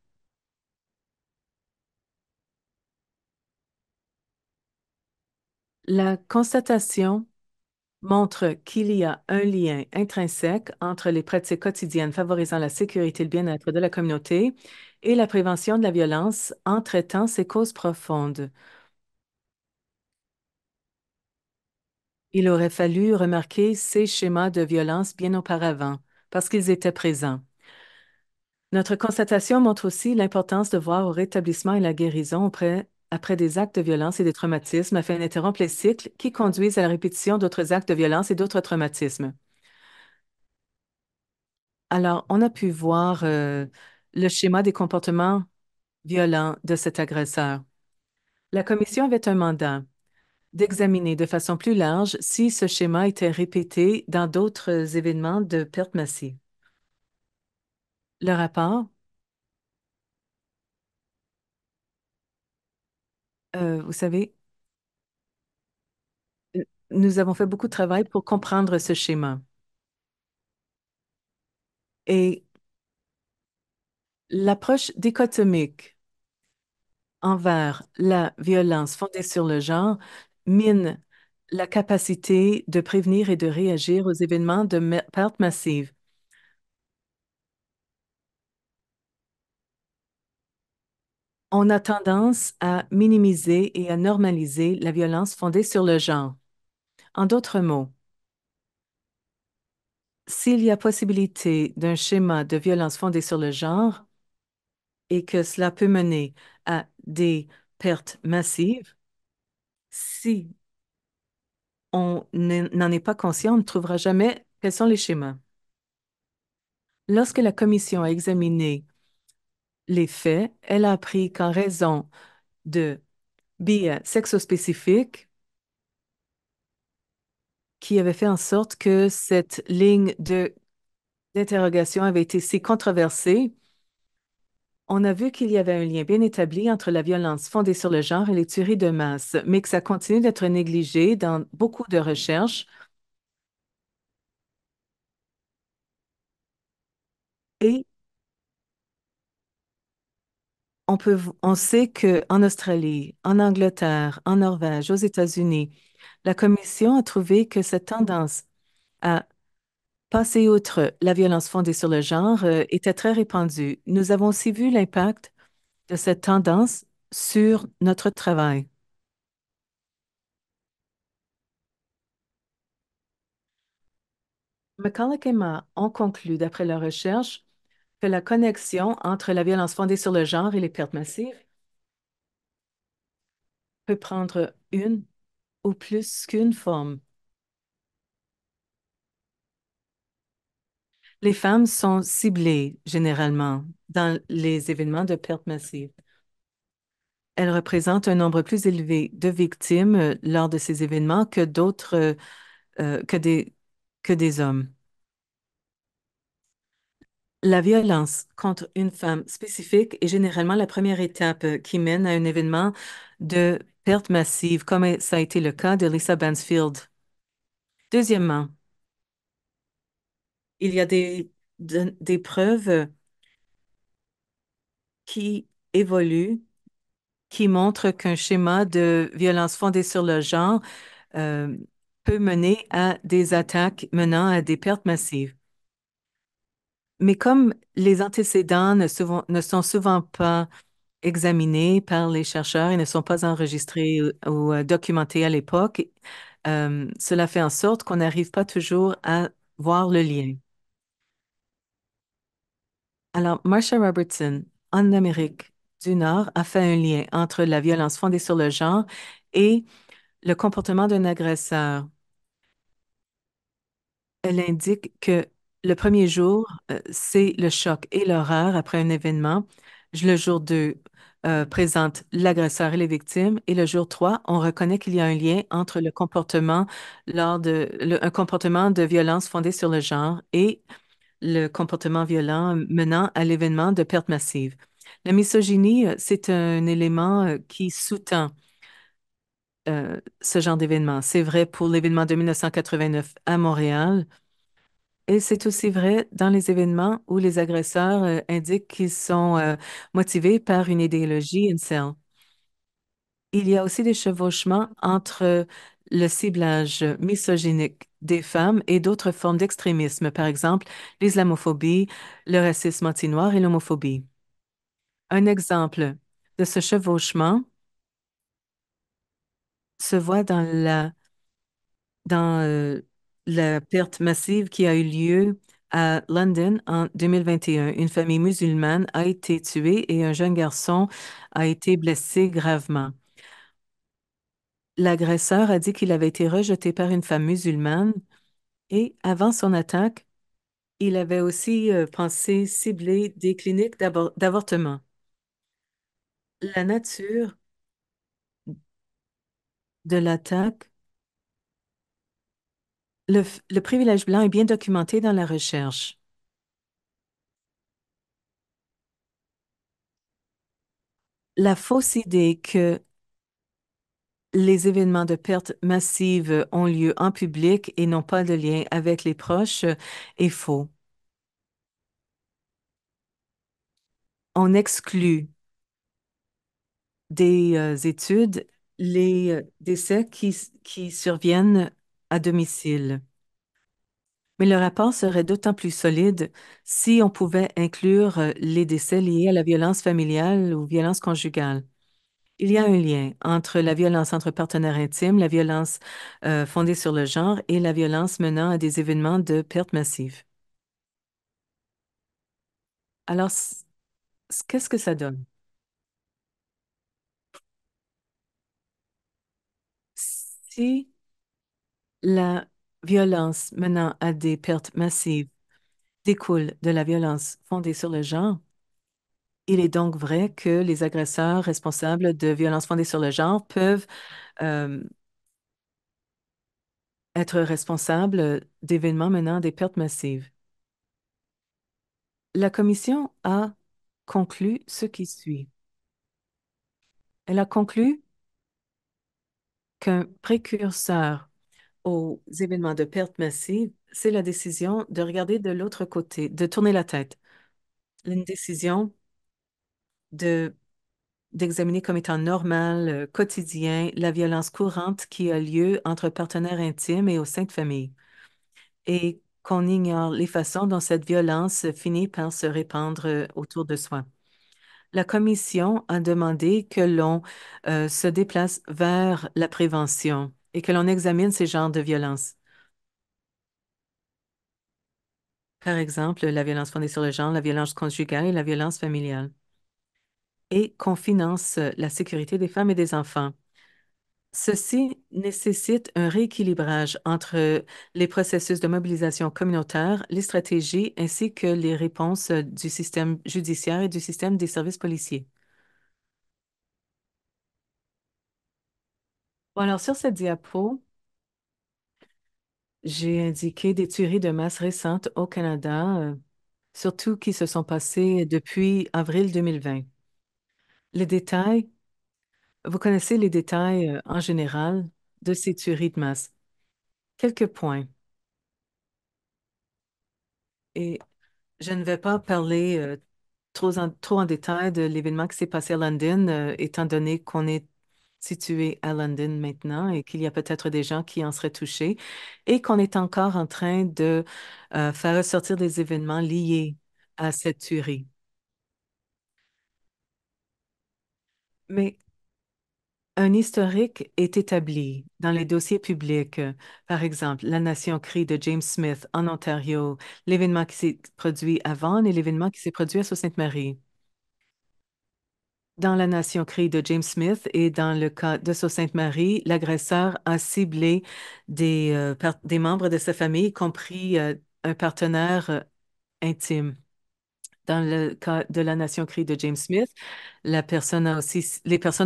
La constatation montre qu'il y a un lien intrinsèque entre les pratiques quotidiennes favorisant la sécurité et le bien-être de la communauté et la prévention de la violence en traitant ses causes profondes. Il aurait fallu remarquer ces schémas de violence bien auparavant parce qu'ils étaient présents. Notre constatation montre aussi l'importance de voir au rétablissement et la guérison après des actes de violence et des traumatismes afin d'interrompre les cycles qui conduisent à la répétition d'autres actes de violence et d'autres traumatismes. Alors, on a pu voir euh, le schéma des comportements violents de cet agresseur. La commission avait un mandat d'examiner de façon plus large si ce schéma était répété dans d'autres événements de perte massive. Le rapport euh, vous savez, nous avons fait beaucoup de travail pour comprendre ce schéma. Et l'approche dichotomique envers la violence fondée sur le genre mine la capacité de prévenir et de réagir aux événements de perte massive. On a tendance à minimiser et à normaliser la violence fondée sur le genre. En d'autres mots, s'il y a possibilité d'un schéma de violence fondée sur le genre et que cela peut mener à des pertes massives, si on n'en est pas conscient, on ne trouvera jamais quels sont les schémas. Lorsque la commission a examiné les faits, elle a appris qu'en raison de biais sexospécifiques qui avaient fait en sorte que cette ligne d'interrogation avait été si controversée, on a vu qu'il y avait un lien bien établi entre la violence fondée sur le genre et les tueries de masse, mais que ça continue d'être négligé dans beaucoup de recherches. Et on, peut, on sait qu'en Australie, en Angleterre, en Norvège, aux États-Unis, la Commission a trouvé que cette tendance à Passer outre la violence fondée sur le genre euh, était très répandue. Nous avons aussi vu l'impact de cette tendance sur notre travail. McCulloch et Ma ont conclu, d'après leur recherche, que la connexion entre la violence fondée sur le genre et les pertes massives peut prendre une ou plus qu'une forme. Les femmes sont ciblées généralement dans les événements de perte massive. Elles représentent un nombre plus élevé de victimes euh, lors de ces événements que d'autres, euh, euh, que, des, que des hommes. La violence contre une femme spécifique est généralement la première étape qui mène à un événement de perte massive, comme ça a été le cas de Lisa Bansfield. Deuxièmement, il y a des, preuves qui évoluent, qui montrent qu'un schéma de violence fondée sur le genre euh, peut mener à des attaques menant à des pertes massives. Mais comme les antécédents ne, sont souvent pas examinés par les chercheurs et ne sont pas enregistrés ou, euh, documentés à l'époque, euh, cela fait en sorte qu'on n'arrive pas toujours à voir le lien. Alors, Marsha Robertson, en Amérique du Nord, a fait un lien entre la violence fondée sur le genre et le comportement d'un agresseur. Elle indique que le premier jour, euh, c'est le choc et l'horreur après un événement. Le jour 2 euh, présente l'agresseur et les victimes. Et le jour 3, on reconnaît qu'il y a un lien entre le comportement lors de un comportement de violence fondée sur le genre et le comportement violent menant à l'événement de perte massive. La misogynie, euh, c'est un élément euh, qui sous-tend euh, ce genre d'événement. C'est vrai pour l'événement de 1989 à Montréal. Et c'est aussi vrai dans les événements où les agresseurs indiquent qu'ils sont motivés par une idéologie incel. Il y a aussi des chevauchements entre le ciblage misogynique des femmes et d'autres formes d'extrémisme, par exemple l'islamophobie, le racisme anti-noir et l'homophobie. Un exemple de ce chevauchement se voit dans la, dans, euh, la perte massive qui a eu lieu à London en 2021. Une famille musulmane a été tuée et un jeune garçon a été blessé gravement. L'agresseur a dit qu'il avait été rejeté par une femme musulmane et, avant son attaque, il avait aussi euh, pensé cibler des cliniques d'avortement. La nature de l'attaque, le privilège blanc est bien documenté dans la recherche. La fausse idée que les événements de perte massive ont lieu en public et n'ont pas de lien avec les proches est faux. On exclut des euh, études les euh, décès qui, qui surviennent à domicile. Mais le rapport serait d'autant plus solide si on pouvait inclure euh, les décès liés à la violence familiale ou violence conjugale il y a un lien entre la violence entre partenaires intimes, la violence euh, fondée sur le genre et la violence menant à des événements de perte massive. Alors, qu'est-ce que ça donne? Si la violence menant à des pertes massives découle de la violence fondée sur le genre, il est donc vrai que les agresseurs responsables de violences fondées sur le genre peuvent être responsables d'événements menant à des pertes massives. La Commission a conclu ce qui suit. Elle a conclu qu'un précurseur aux événements de pertes massives, c'est la décision de regarder de l'autre côté, de tourner la tête. Une décision de d'examiner comme étant normal, euh, quotidien, la violence courante qui a lieu entre partenaires intimes et au sein de famille, et qu'on ignore les façons dont cette violence finit par se répandre euh, autour de soi. La Commission a demandé que l'on euh, se déplace vers la prévention et que l'on examine ces genres de violences. Par exemple, la violence fondée sur le genre, la violence conjugale et la violence familiale et qu'on finance euh, la sécurité des femmes et des enfants. Ceci nécessite un rééquilibrage entre euh, les processus de mobilisation communautaire, les stratégies ainsi que les réponses euh, du système judiciaire et du système des services policiers. alors sur cette diapo, j'ai indiqué des tueries de masse récentes au Canada, surtout qui se sont passées depuis avril 2020. Les détails, vous connaissez les détails euh, en général de ces tueries de masse. Quelques points. Et je ne vais pas parler euh, trop, en, trop en détail de l'événement qui s'est passé à London, euh, étant donné qu'on est situé à London maintenant et qu'il y a peut-être des gens qui en seraient touchés et qu'on est encore en train de faire ressortir des événements liés à cette tuerie. Mais un historique est établi dans les dossiers publics. Par exemple, La Nation crie de James Smith en Ontario, l'événement qui s'est produit à et l'événement qui s'est produit à Sault-Sainte-Marie. Dans La Nation crie de James Smith et dans le cas de Sault-Sainte-Marie, l'agresseur a ciblé des, euh, membres de sa famille, y compris euh, un partenaire euh, intime. Dans le cas de la Nation crie de James Smith, les personnes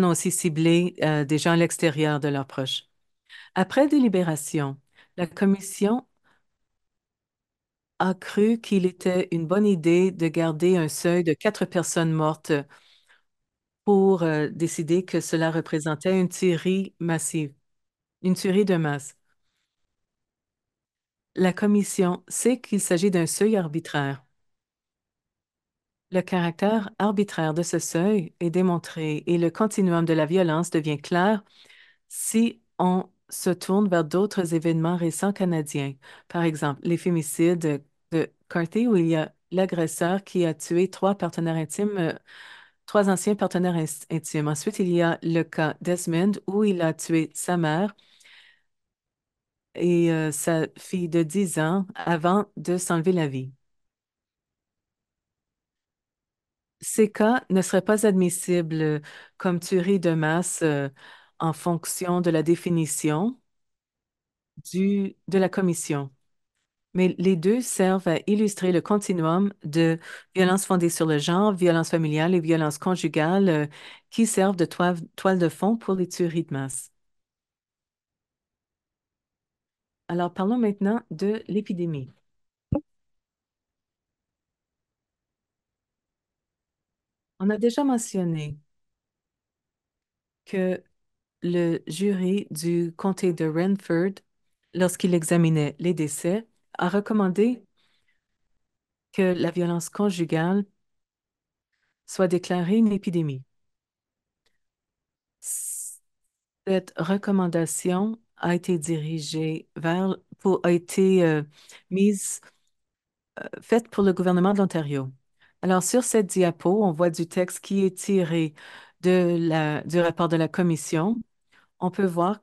ont aussi ciblé euh, des gens à l'extérieur de leurs proches. Après délibération, la commission a cru qu'il était une bonne idée de garder un seuil de quatre personnes mortes pour euh, décider que cela représentait une tuerie massive, une tuerie de masse. La commission sait qu'il s'agit d'un seuil arbitraire. Le caractère arbitraire de ce seuil est démontré et le continuum de la violence devient clair si on se tourne vers d'autres événements récents canadiens. Par exemple, les fémicides de Carthy, où il y a l'agresseur qui a tué trois partenaires intimes, euh, trois anciens partenaires intimes. Ensuite, il y a le cas Desmond, où il a tué sa mère et euh, sa fille de 10 ans avant de s'enlever la vie. ces cas ne seraient pas admissibles euh, comme tueries de masse euh, en fonction de la définition du, de la commission. Mais les deux servent à illustrer le continuum de violences fondées sur le genre, violences familiales et violences conjugales euh, qui servent de toile de fond pour les tueries de masse. Alors parlons maintenant de l'épidémie. On a déjà mentionné que le jury du comté de Renford, lorsqu'il examinait les décès, a recommandé que la violence conjugale soit déclarée une épidémie. Cette recommandation a été dirigée vers, a été euh, mise, euh, faite pour le gouvernement de l'Ontario. Alors, sur cette diapo, on voit du texte qui est tiré du rapport de la commission. On peut voir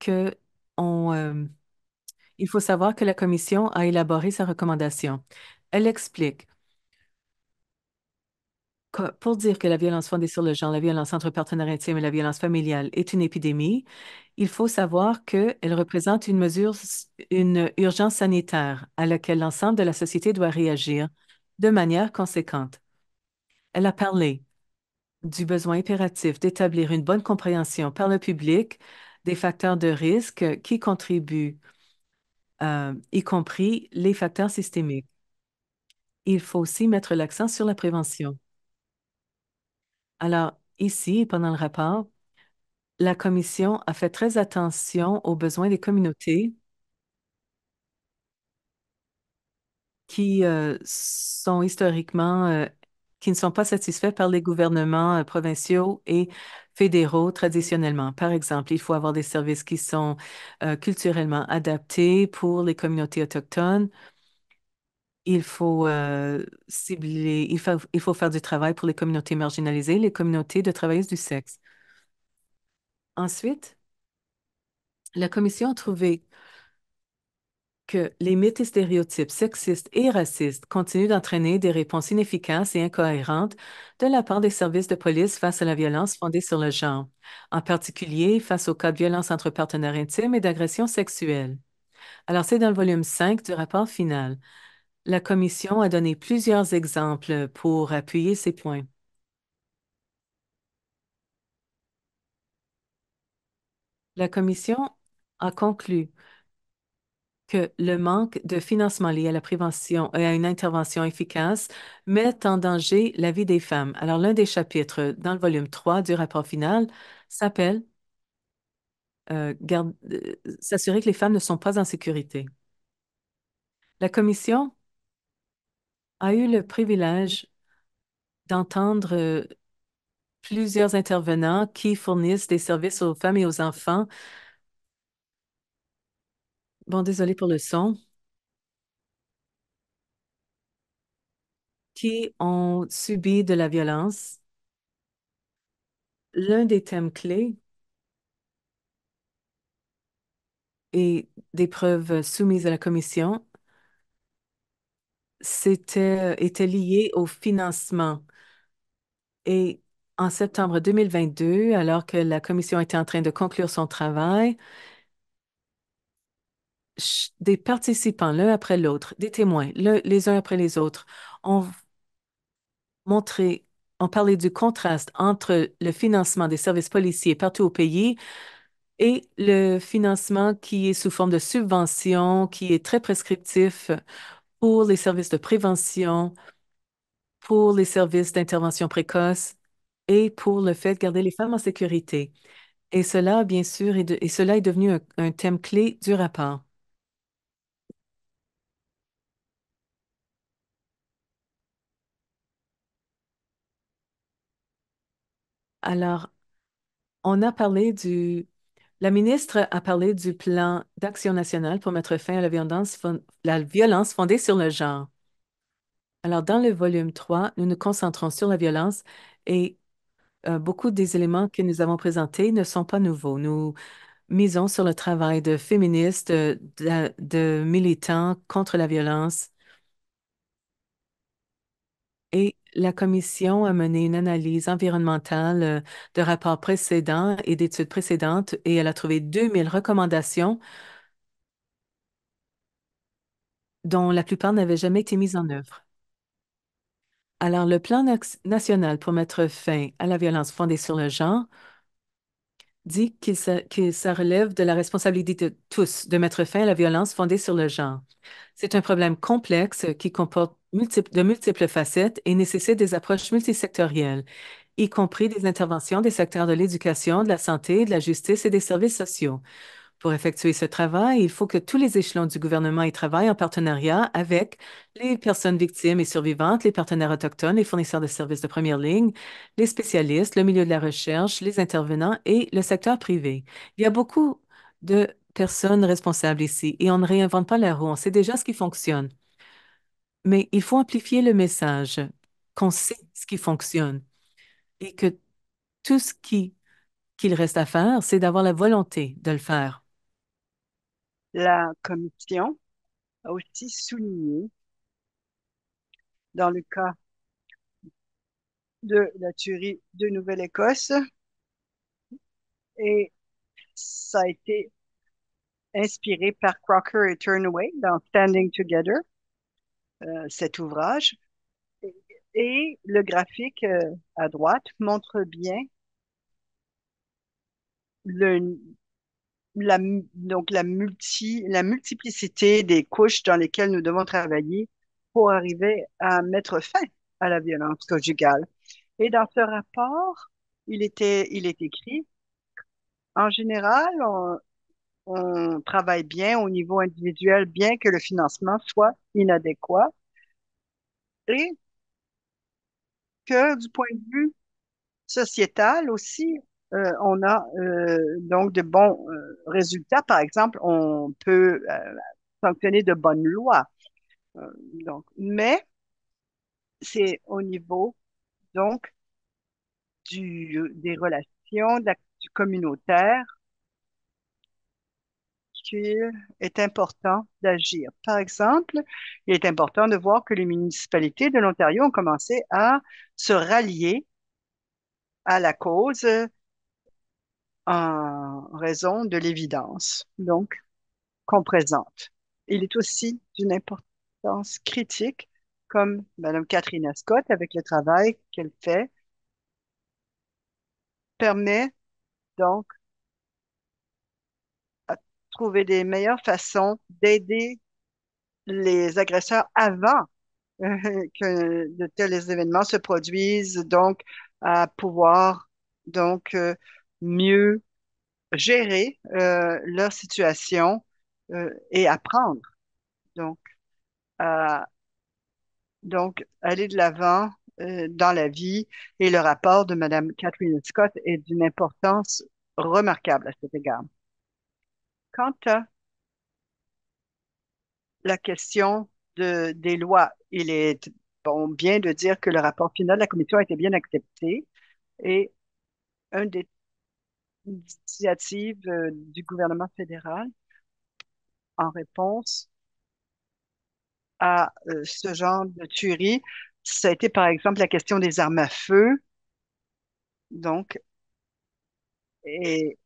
que euh, il faut savoir que la commission a élaboré sa recommandation. Elle explique pour dire que la violence fondée sur le genre, la violence entre partenaires intimes et la violence familiale est une épidémie, il faut savoir qu'elle représente une mesure, une urgence sanitaire à laquelle l'ensemble de la société doit réagir de manière conséquente. Elle a parlé du besoin impératif d'établir une bonne compréhension par le public des facteurs de risque qui contribuent, euh, y compris les facteurs systémiques. Il faut aussi mettre l'accent sur la prévention. Alors, ici, pendant le rapport, la Commission a fait très attention aux besoins des communautés qui euh, sont historiquement, euh, qui ne sont pas satisfaits par les gouvernements euh, provinciaux et fédéraux traditionnellement. Par exemple, il faut avoir des services qui sont culturellement adaptés pour les communautés autochtones. Il faut cibler, il faut, il faut faire du travail pour les communautés marginalisées, les communautés de travailleuses du sexe. Ensuite, la Commission a trouvé que les mythes et stéréotypes sexistes et racistes continuent d'entraîner des réponses inefficaces et incohérentes de la part des services de police face à la violence fondée sur le genre, en particulier face aux cas de violence entre partenaires intimes et d'agressions sexuelles. Alors, c'est dans le volume 5 du rapport final. La Commission a donné plusieurs exemples pour appuyer ces points. La Commission a conclu que le manque de financement lié à la prévention et euh, à une intervention efficace met en danger la vie des femmes. Alors, l'un des chapitres dans le volume 3 du rapport final s'appelle euh, euh, S'assurer que les femmes ne sont pas en sécurité. La Commission a eu le privilège d'entendre plusieurs intervenants qui fournissent des services aux femmes et aux enfants Bon, désolé pour le son. Qui ont subi de la violence. L'un des thèmes clés et des preuves soumises à la commission était, était lié au financement. Et en septembre 2022, alors que la commission était en train de conclure son travail, des participants l'un après l'autre, des témoins les uns après les autres, ont montré, ont parlé du contraste entre le financement des services policiers partout au pays et le financement qui est sous forme de subvention, qui est très prescriptif pour les services de prévention, pour les services d'intervention précoce et pour le fait de garder les femmes en sécurité. Et cela, bien sûr, est et cela est devenu un thème clé du rapport. Alors, on a parlé du... La ministre a parlé du plan d'action nationale pour mettre fin à la violence, fondée sur le genre. Alors, dans le volume 3, nous nous concentrons sur la violence et euh, beaucoup des éléments que nous avons présentés ne sont pas nouveaux. Nous misons sur le travail de féministes, euh, de, de militants contre la violence et la commission a mené une analyse environnementale euh, de rapports précédents et d'études précédentes et elle a trouvé 2000 recommandations dont la plupart n'avaient jamais été mises en œuvre. Alors, le plan national pour mettre fin à la violence fondée sur le genre dit qu'il ça relève de la responsabilité de tous de mettre fin à la violence fondée sur le genre. C'est un problème complexe qui comporte de multiples facettes et nécessite des approches multisectorielles, y compris des interventions des secteurs de l'éducation, de la santé, de la justice et des services sociaux. Pour effectuer ce travail, il faut que tous les échelons du gouvernement y travaillent en partenariat avec les personnes victimes et survivantes, les partenaires autochtones, les fournisseurs de services de première ligne, les spécialistes, le milieu de la recherche, les intervenants et le secteur privé. Il y a beaucoup de personnes responsables ici et on ne réinvente pas la roue, on sait déjà ce qui fonctionne mais il faut amplifier le message, qu'on sait ce qui fonctionne et que tout ce qui qu'il reste à faire, c'est d'avoir la volonté de le faire. La commission a aussi souligné, dans le cas de la tuerie de Nouvelle-Écosse, et ça a été inspiré par Crocker et Turnaway dans Standing Together, euh, cet ouvrage. Et le graphique euh, à droite montre bien le, la, donc la, multi, la multiplicité des couches dans lesquelles nous devons travailler pour arriver à mettre fin à la violence conjugale. Et dans ce rapport, il était, il est écrit, en général, on, on travaille bien au niveau individuel, bien que le financement soit inadéquat. Et que du point de vue sociétal aussi, euh, on a euh, donc de bons euh, résultats. Par exemple, on peut sanctionner de bonnes lois. donc, mais c'est au niveau donc du, des relations de communautaire il est important d'agir. Par exemple, il est important de voir que les municipalités de l'Ontario ont commencé à se rallier à la cause en raison de l'évidence donc qu'on présente. Il est aussi d'une importance critique, comme Mme Catherine Ascott, avec le travail qu'elle fait, permet donc trouver des meilleures façons d'aider les agresseurs avant euh, que de tels événements se produisent, donc à pouvoir donc euh, mieux gérer euh, leur situation et apprendre. Donc, donc aller de l'avant dans la vie et le rapport de Mme Catherine Scott est d'une importance remarquable à cet égard. Quant à la question des lois, il est bon bien de dire que le rapport final de la commission a été bien accepté et une des initiatives euh, du gouvernement fédéral en réponse à euh, ce genre de tuerie, ça a été par exemple la question des armes à feu, donc, et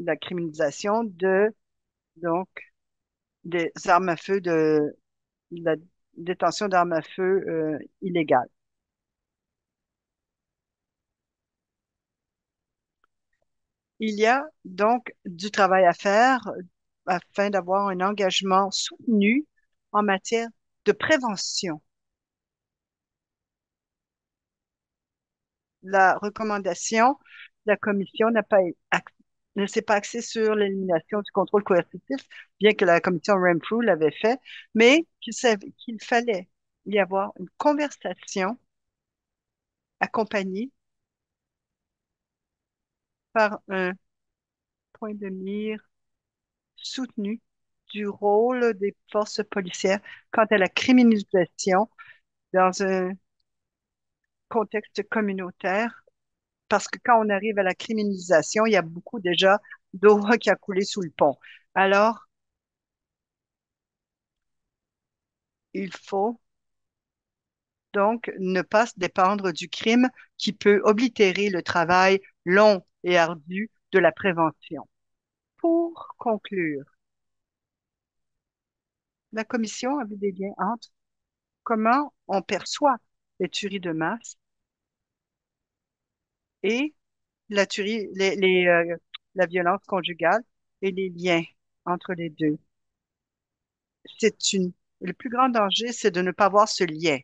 la criminalisation de donc des armes à feu, de, la détention d'armes à feu euh, illégales. Il y a donc du travail à faire euh, afin d'avoir un engagement soutenu en matière de prévention. La recommandation de la Commission n'a pas ne s'est pas axé sur l'élimination du contrôle coercitif, bien que la commission Renfrew l'avait fait, mais qu'il fallait y avoir une conversation accompagnée par un point de mire soutenu du rôle des forces policières quant à la criminalisation dans un contexte communautaire parce que quand on arrive à la criminalisation, il y a beaucoup déjà d'eau qui a coulé sous le pont. Alors, il faut donc ne pas se dépendre du crime qui peut oblitérer le travail long et ardu de la prévention. Pour conclure, la commission a vu des liens entre comment on perçoit les tueries de masse et euh, la violence conjugale et les liens entre les deux. C'est le plus grand danger, c'est de ne pas voir ce lien.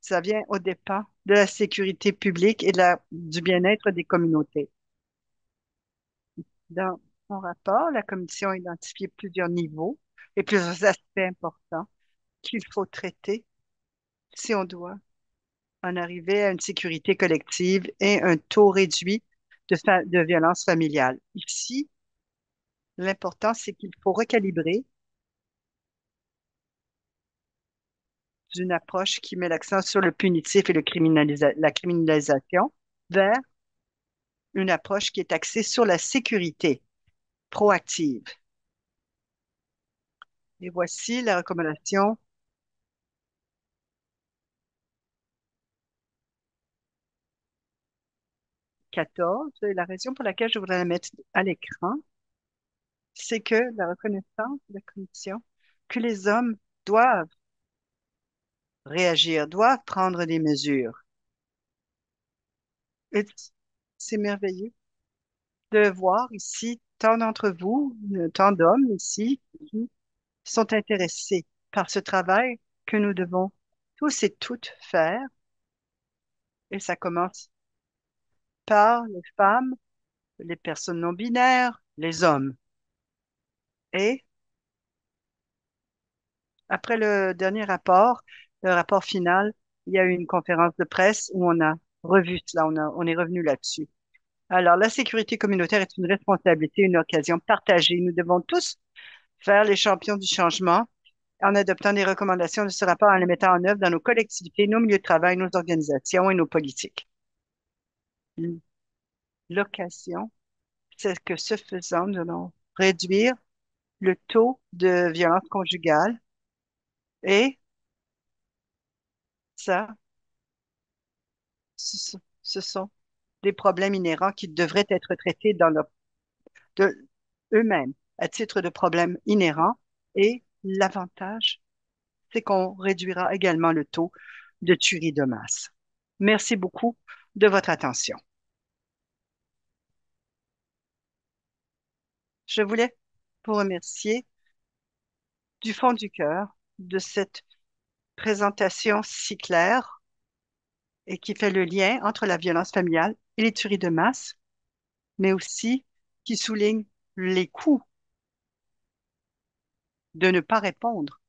Ça vient au départ de la sécurité publique et du bien-être des communautés. Dans mon rapport, la Commission a identifié plusieurs niveaux et plusieurs aspects importants qu'il faut traiter si on doit en arriver à une sécurité collective et un taux réduit de, de violence familiale. Ici, l'important, c'est qu'il faut recalibrer d'une approche qui met l'accent sur le punitif et la criminalisation vers une approche qui est axée sur la sécurité proactive. Et voici la recommandation Et la raison pour laquelle je voudrais la mettre à l'écran, c'est que la reconnaissance la Commission, que les hommes doivent réagir, doivent prendre des mesures. C'est merveilleux de voir ici tant d'entre vous, tant d'hommes ici, qui sont intéressés par ce travail que nous devons tous et toutes faire. Et ça commence par les femmes, les personnes non binaires, les hommes. Et après le dernier rapport, le rapport final, il y a eu une conférence de presse où on a revu cela, on, est revenu là-dessus. Alors, la sécurité communautaire est une responsabilité, une occasion partagée. Nous devons tous faire les champions du changement en adoptant les recommandations de ce rapport en les mettant en œuvre dans nos collectivités, nos milieux de travail, nos organisations et nos politiques. L'occasion, location, c'est que ce faisant, nous allons réduire le taux de violence conjugale et ça, ce sont des problèmes inhérents qui devraient être traités dans leur, eux-mêmes à titre de problèmes inhérents et l'avantage, c'est qu'on réduira également le taux de tuerie de masse. Merci beaucoup de votre attention. Je voulais vous remercier du fond du cœur de cette présentation si claire et qui fait le lien entre la violence familiale et les tueries de masse, mais aussi qui souligne les coûts de ne pas répondre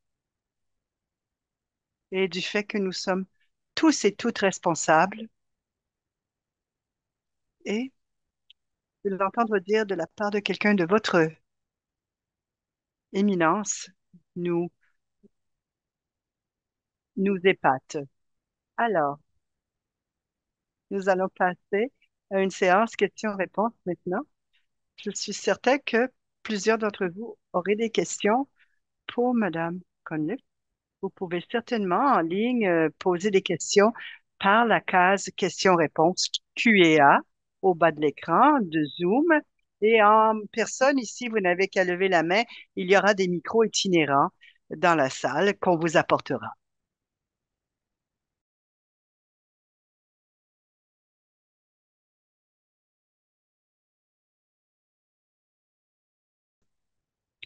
et du fait que nous sommes tous et toutes responsables et de l'entendre dire de la part de quelqu'un de votre éminence nous, nous épate. Alors, nous allons passer à une séance questions-réponses maintenant. Je suis certaine que plusieurs d'entre vous auraient des questions pour Madame Conlip. Vous pouvez certainement en ligne euh, poser des questions par la case questions-réponses QA au bas de l'écran de Zoom. Et en personne, ici, vous n'avez qu'à lever la main. Il y aura des micros itinérants dans la salle qu'on vous apportera.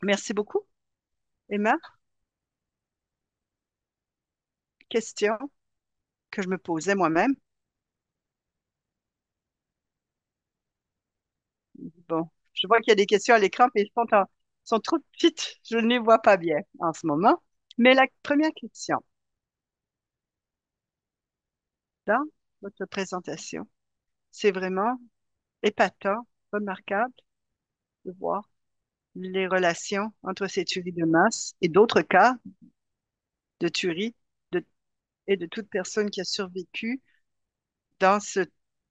Merci beaucoup. Emma? Question que je me posais moi-même. Je vois qu'il y a des questions à l'écran, mais elles sont, trop petites. Je ne les vois pas bien en ce moment. Mais la première question dans votre présentation, c'est vraiment épatant, remarquable de voir les relations entre ces tueries de masse et d'autres cas de tueries et de toute personne qui a survécu dans ce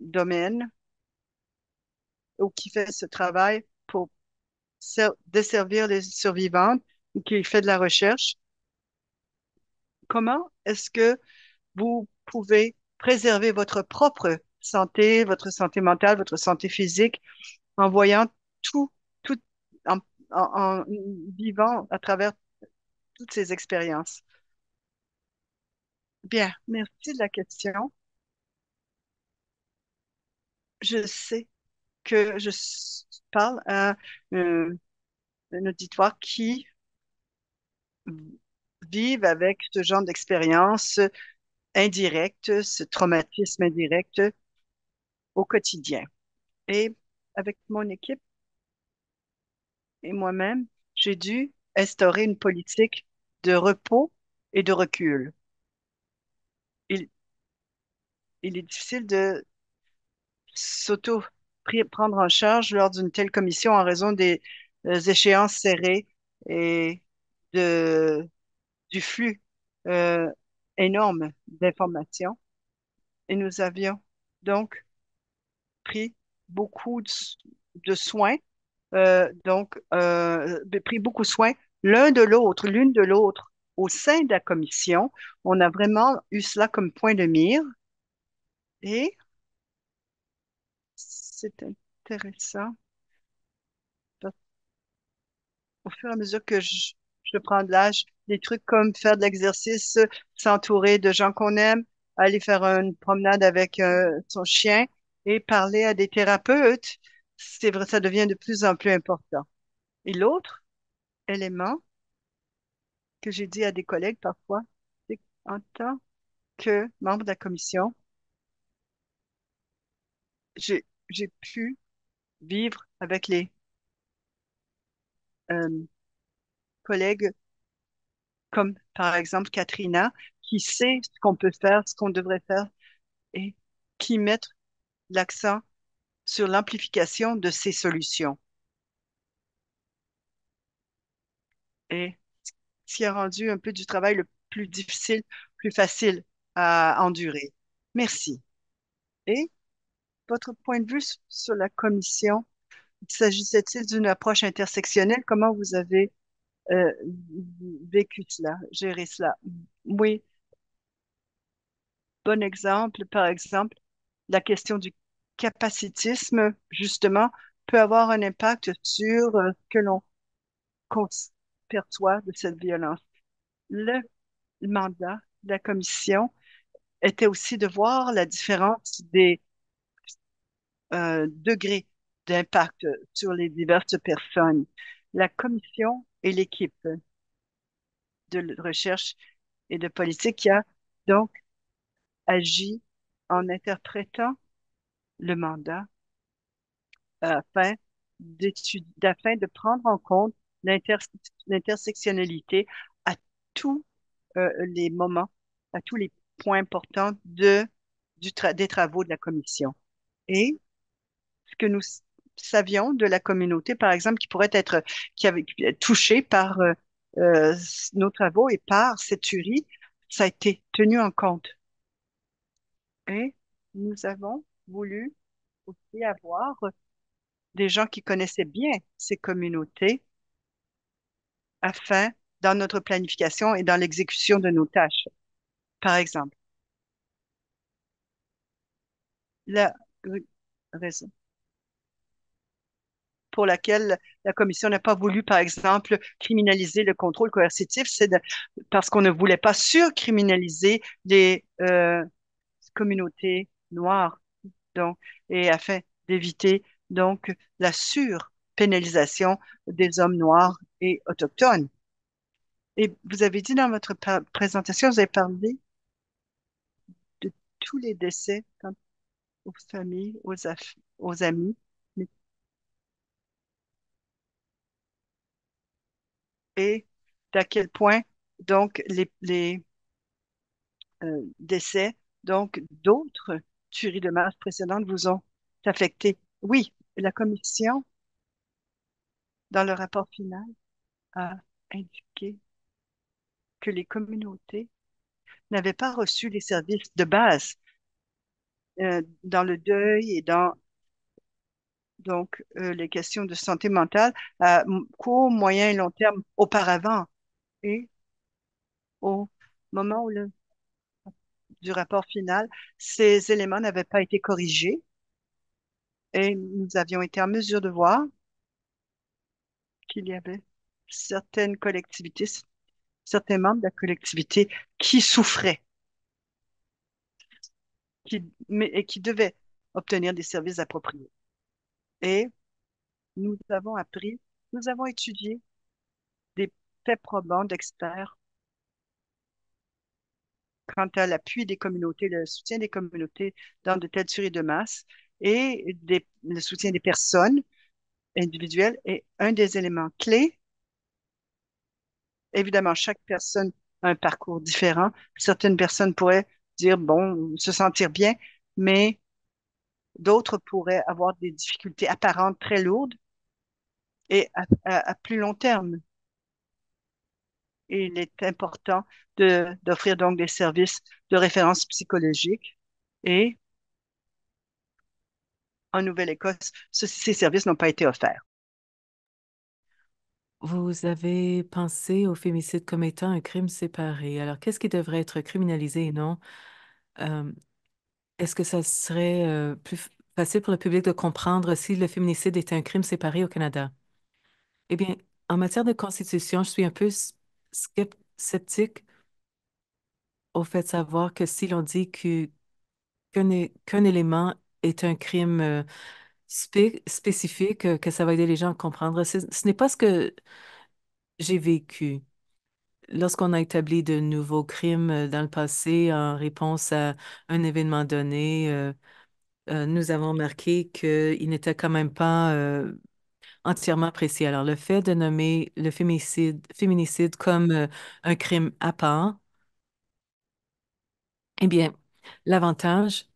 domaine ou qui fait ce travail pour desservir les survivantes ou qui fait de la recherche, comment est-ce que vous pouvez préserver votre propre santé, votre santé mentale, votre santé physique, en voyant tout, tout en, en vivant à travers toutes ces expériences. Bien, merci de la question. Je sais que je parle à euh, un auditoire qui vit avec ce genre d'expérience indirecte, ce traumatisme indirect au quotidien. Et avec mon équipe et moi-même, j'ai dû instaurer une politique de repos et de recul. Il, il est difficile de s'auto prendre en charge lors d'une telle commission en raison des, échéances serrées et de, du flux euh, énorme d'informations. Et nous avions donc pris beaucoup de soins, euh, donc euh, pris beaucoup soin l'un de l'autre, l'une de l'autre au sein de la commission. On a vraiment eu cela comme point de mire. Et c'est intéressant. Au fur et à mesure que je, prends de l'âge, des trucs comme faire de l'exercice, s'entourer de gens qu'on aime, aller faire une promenade avec euh, son chien et parler à des thérapeutes, c'est vrai, ça devient de plus en plus important. Et l'autre élément que j'ai dit à des collègues parfois, c'est en tant que membre de la commission, j'ai j'ai pu vivre avec les euh, collègues comme par exemple Katrina, qui sait ce qu'on peut faire, ce qu'on devrait faire, et qui met l'accent sur l'amplification de ces solutions. Et ce qui a rendu un peu du travail le plus difficile, plus facile à endurer. Merci. Et votre point de vue sur la commission. S'agissait-il d'une approche intersectionnelle? Comment vous avez euh, vécu cela, géré cela? Oui. Bon exemple, par exemple, la question du capacitisme, justement, peut avoir un impact sur ce euh, que l'on perçoit de cette violence. Le mandat de la commission était aussi de voir la différence des degré d'impact sur les diverses personnes. La commission et l'équipe de recherche et de politique qui a donc agi en interprétant le mandat afin, afin de prendre en compte l'intersectionnalité à tous euh, les moments, à tous les points importants de, du des travaux de la commission. Et que nous savions de la communauté, par exemple, qui pourrait être qui avait, touchée par euh, euh, nos travaux et par cette tuerie, ça a été tenu en compte. Et nous avons voulu aussi avoir des gens qui connaissaient bien ces communautés afin, dans notre planification et dans l'exécution de nos tâches. Par exemple, la raison pour laquelle la Commission n'a pas voulu, par exemple, criminaliser le contrôle coercitif, c'est parce qu'on ne voulait pas surcriminaliser les euh, communautés noires, donc, et afin d'éviter donc la surpénalisation des hommes noirs et autochtones. Et vous avez dit dans votre présentation, vous avez parlé de tous les décès aux familles, aux amis, et à quel point donc les, euh, décès donc d'autres tueries de masse précédentes vous ont affecté. Oui, la commission, dans le rapport final, a indiqué que les communautés n'avaient pas reçu les services de base euh, dans le deuil et dans donc euh, les questions de santé mentale à euh, court, moyen et long terme auparavant et au moment où le, du rapport final, ces éléments n'avaient pas été corrigés et nous avions été en mesure de voir qu'il y avait certaines collectivités, certains membres de la collectivité qui souffraient qui, mais, et qui devaient obtenir des services appropriés et nous avons appris, nous avons étudié des faits probants d'experts quant à l'appui des communautés, le soutien des communautés dans de telles tueries de masse et le soutien des personnes individuelles est un des éléments clés. Évidemment, chaque personne a un parcours différent. Certaines personnes pourraient dire, bon, se sentir bien, mais D'autres pourraient avoir des difficultés apparentes très lourdes et à, plus long terme. il est important d'offrir donc des services de référence psychologique et en Nouvelle-Écosse, ces services n'ont pas été offerts. Vous avez pensé au fémicide comme étant un crime séparé. Alors, qu'est-ce qui devrait être criminalisé et non? Euh, est-ce que ça serait euh, plus facile pour le public de comprendre si le féminicide est un crime séparé au Canada? Eh bien, en matière de constitution, je suis un peu sceptique au fait de savoir que si l'on dit qu'un élément est un crime euh, spécifique, euh, que ça va aider les gens à comprendre. Ce n'est pas ce que j'ai vécu lorsqu'on a établi de nouveaux crimes euh, dans le passé en réponse à un événement donné, euh, euh, nous avons remarqué qu'il n'était quand même pas entièrement précis. Alors, le fait de nommer le féminicide, féminicide comme un crime à part, eh bien, l'avantage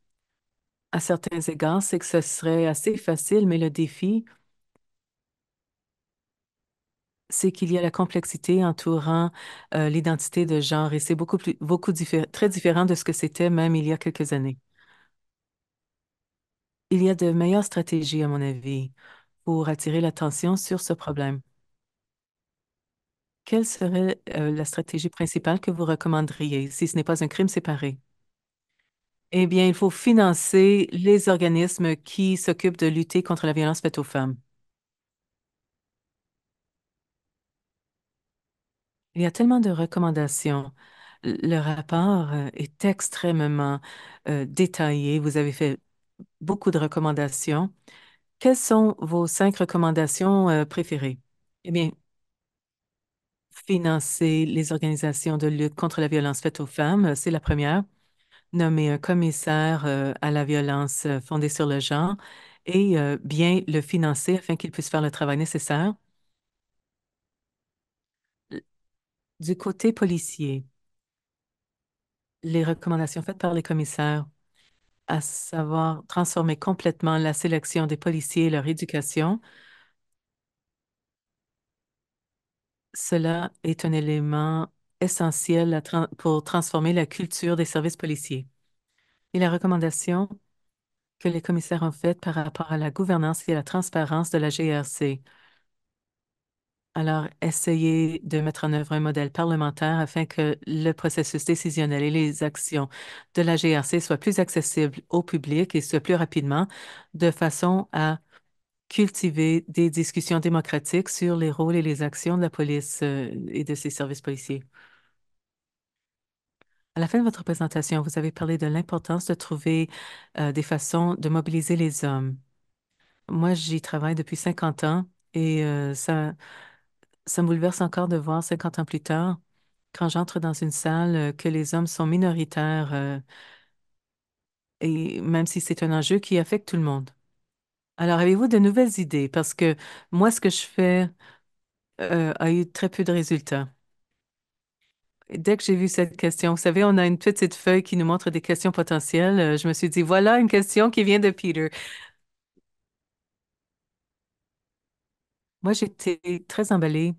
à certains égards, c'est que ce serait assez facile, mais le défi, c'est qu'il y a la complexité entourant euh, l'identité de genre et c'est beaucoup beaucoup très différent de ce que c'était même il y a quelques années. Il y a de meilleures stratégies, à mon avis, pour attirer l'attention sur ce problème. Quelle serait euh, la stratégie principale que vous recommanderiez si ce n'est pas un crime séparé? Eh bien, il faut financer les organismes qui s'occupent de lutter contre la violence faite aux femmes. Il y a tellement de recommandations. Le rapport euh, est extrêmement euh, détaillé. Vous avez fait beaucoup de recommandations. Quelles sont vos cinq recommandations euh, préférées? Eh bien, financer les organisations de lutte contre la violence faite aux femmes, c'est la première. Nommer un commissaire à la violence fondée sur le genre et bien le financer afin qu'il puisse faire le travail nécessaire. Du côté policier, les recommandations faites par les commissaires, à savoir transformer complètement la sélection des policiers et leur éducation, cela est un élément essentiel pour transformer la culture des services policiers. Et la recommandation que les commissaires ont faite par rapport à la gouvernance et à la transparence de la GRC alors, essayer de mettre en œuvre un modèle parlementaire afin que le processus décisionnel et les actions de la GRC soient plus accessibles au public et ce plus rapidement, de façon à cultiver des discussions démocratiques sur les rôles et les actions de la police euh, et de ses services policiers. À la fin de votre présentation, vous avez parlé de l'importance de trouver euh, des façons de mobiliser les hommes. Moi, j'y travaille depuis 50 ans et euh, ça ça me bouleverse encore de voir 50 ans plus tard, quand j'entre dans une salle, euh, que les hommes sont minoritaires, euh, et même si c'est un enjeu qui affecte tout le monde. Alors, avez-vous de nouvelles idées? Parce que moi, ce que je fais euh, a eu très peu de résultats. dès que j'ai vu cette question, vous savez, on a une petite feuille qui nous montre des questions potentielles. Je me suis dit, voilà une question qui vient de Peter. Moi, j'étais très emballée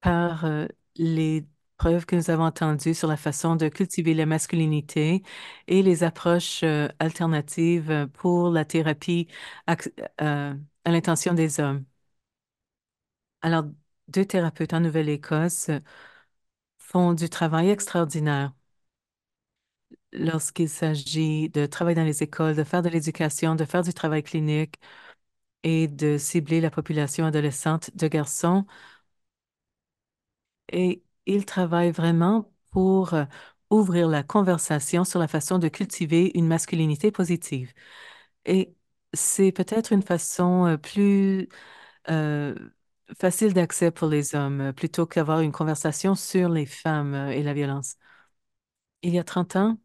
par euh, les preuves que nous avons entendues sur la façon de cultiver la masculinité et les approches euh, alternatives euh, pour la thérapie à l'intention des hommes. Alors, deux thérapeutes en Nouvelle-Écosse font du travail extraordinaire lorsqu'il s'agit de travailler dans les écoles, de faire de l'éducation, de faire du travail clinique, et de cibler la population adolescente de garçons. Et il travaille vraiment pour euh, ouvrir la conversation sur la façon de cultiver une masculinité positive. Et c'est peut-être une façon euh, plus euh, facile d'accès pour les hommes, plutôt qu'avoir une conversation sur les femmes et la violence. Il y a 30 ans,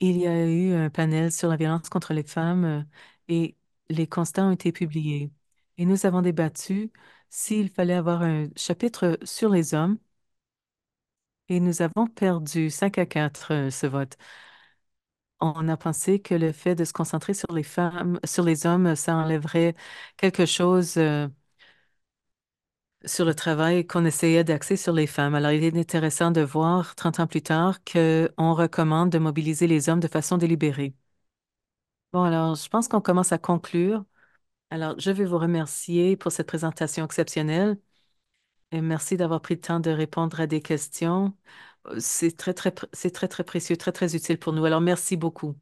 il y a eu un panel sur la violence contre les femmes et les constats ont été publiés et nous avons débattu s'il fallait avoir un chapitre sur les hommes et nous avons perdu 5 à 4 euh, ce vote. On a pensé que le fait de se concentrer sur les femmes, sur les hommes, ça enlèverait quelque chose euh, sur le travail qu'on essayait d'axer sur les femmes. Alors, il est intéressant de voir 30 ans plus tard qu'on recommande de mobiliser les hommes de façon délibérée. Bon, alors, je pense qu'on commence à conclure. Alors, je vais vous remercier pour cette présentation exceptionnelle et merci d'avoir pris le temps de répondre à des questions. Euh, c'est très, très, c'est très, très précieux, très, très utile pour nous. Alors, merci beaucoup.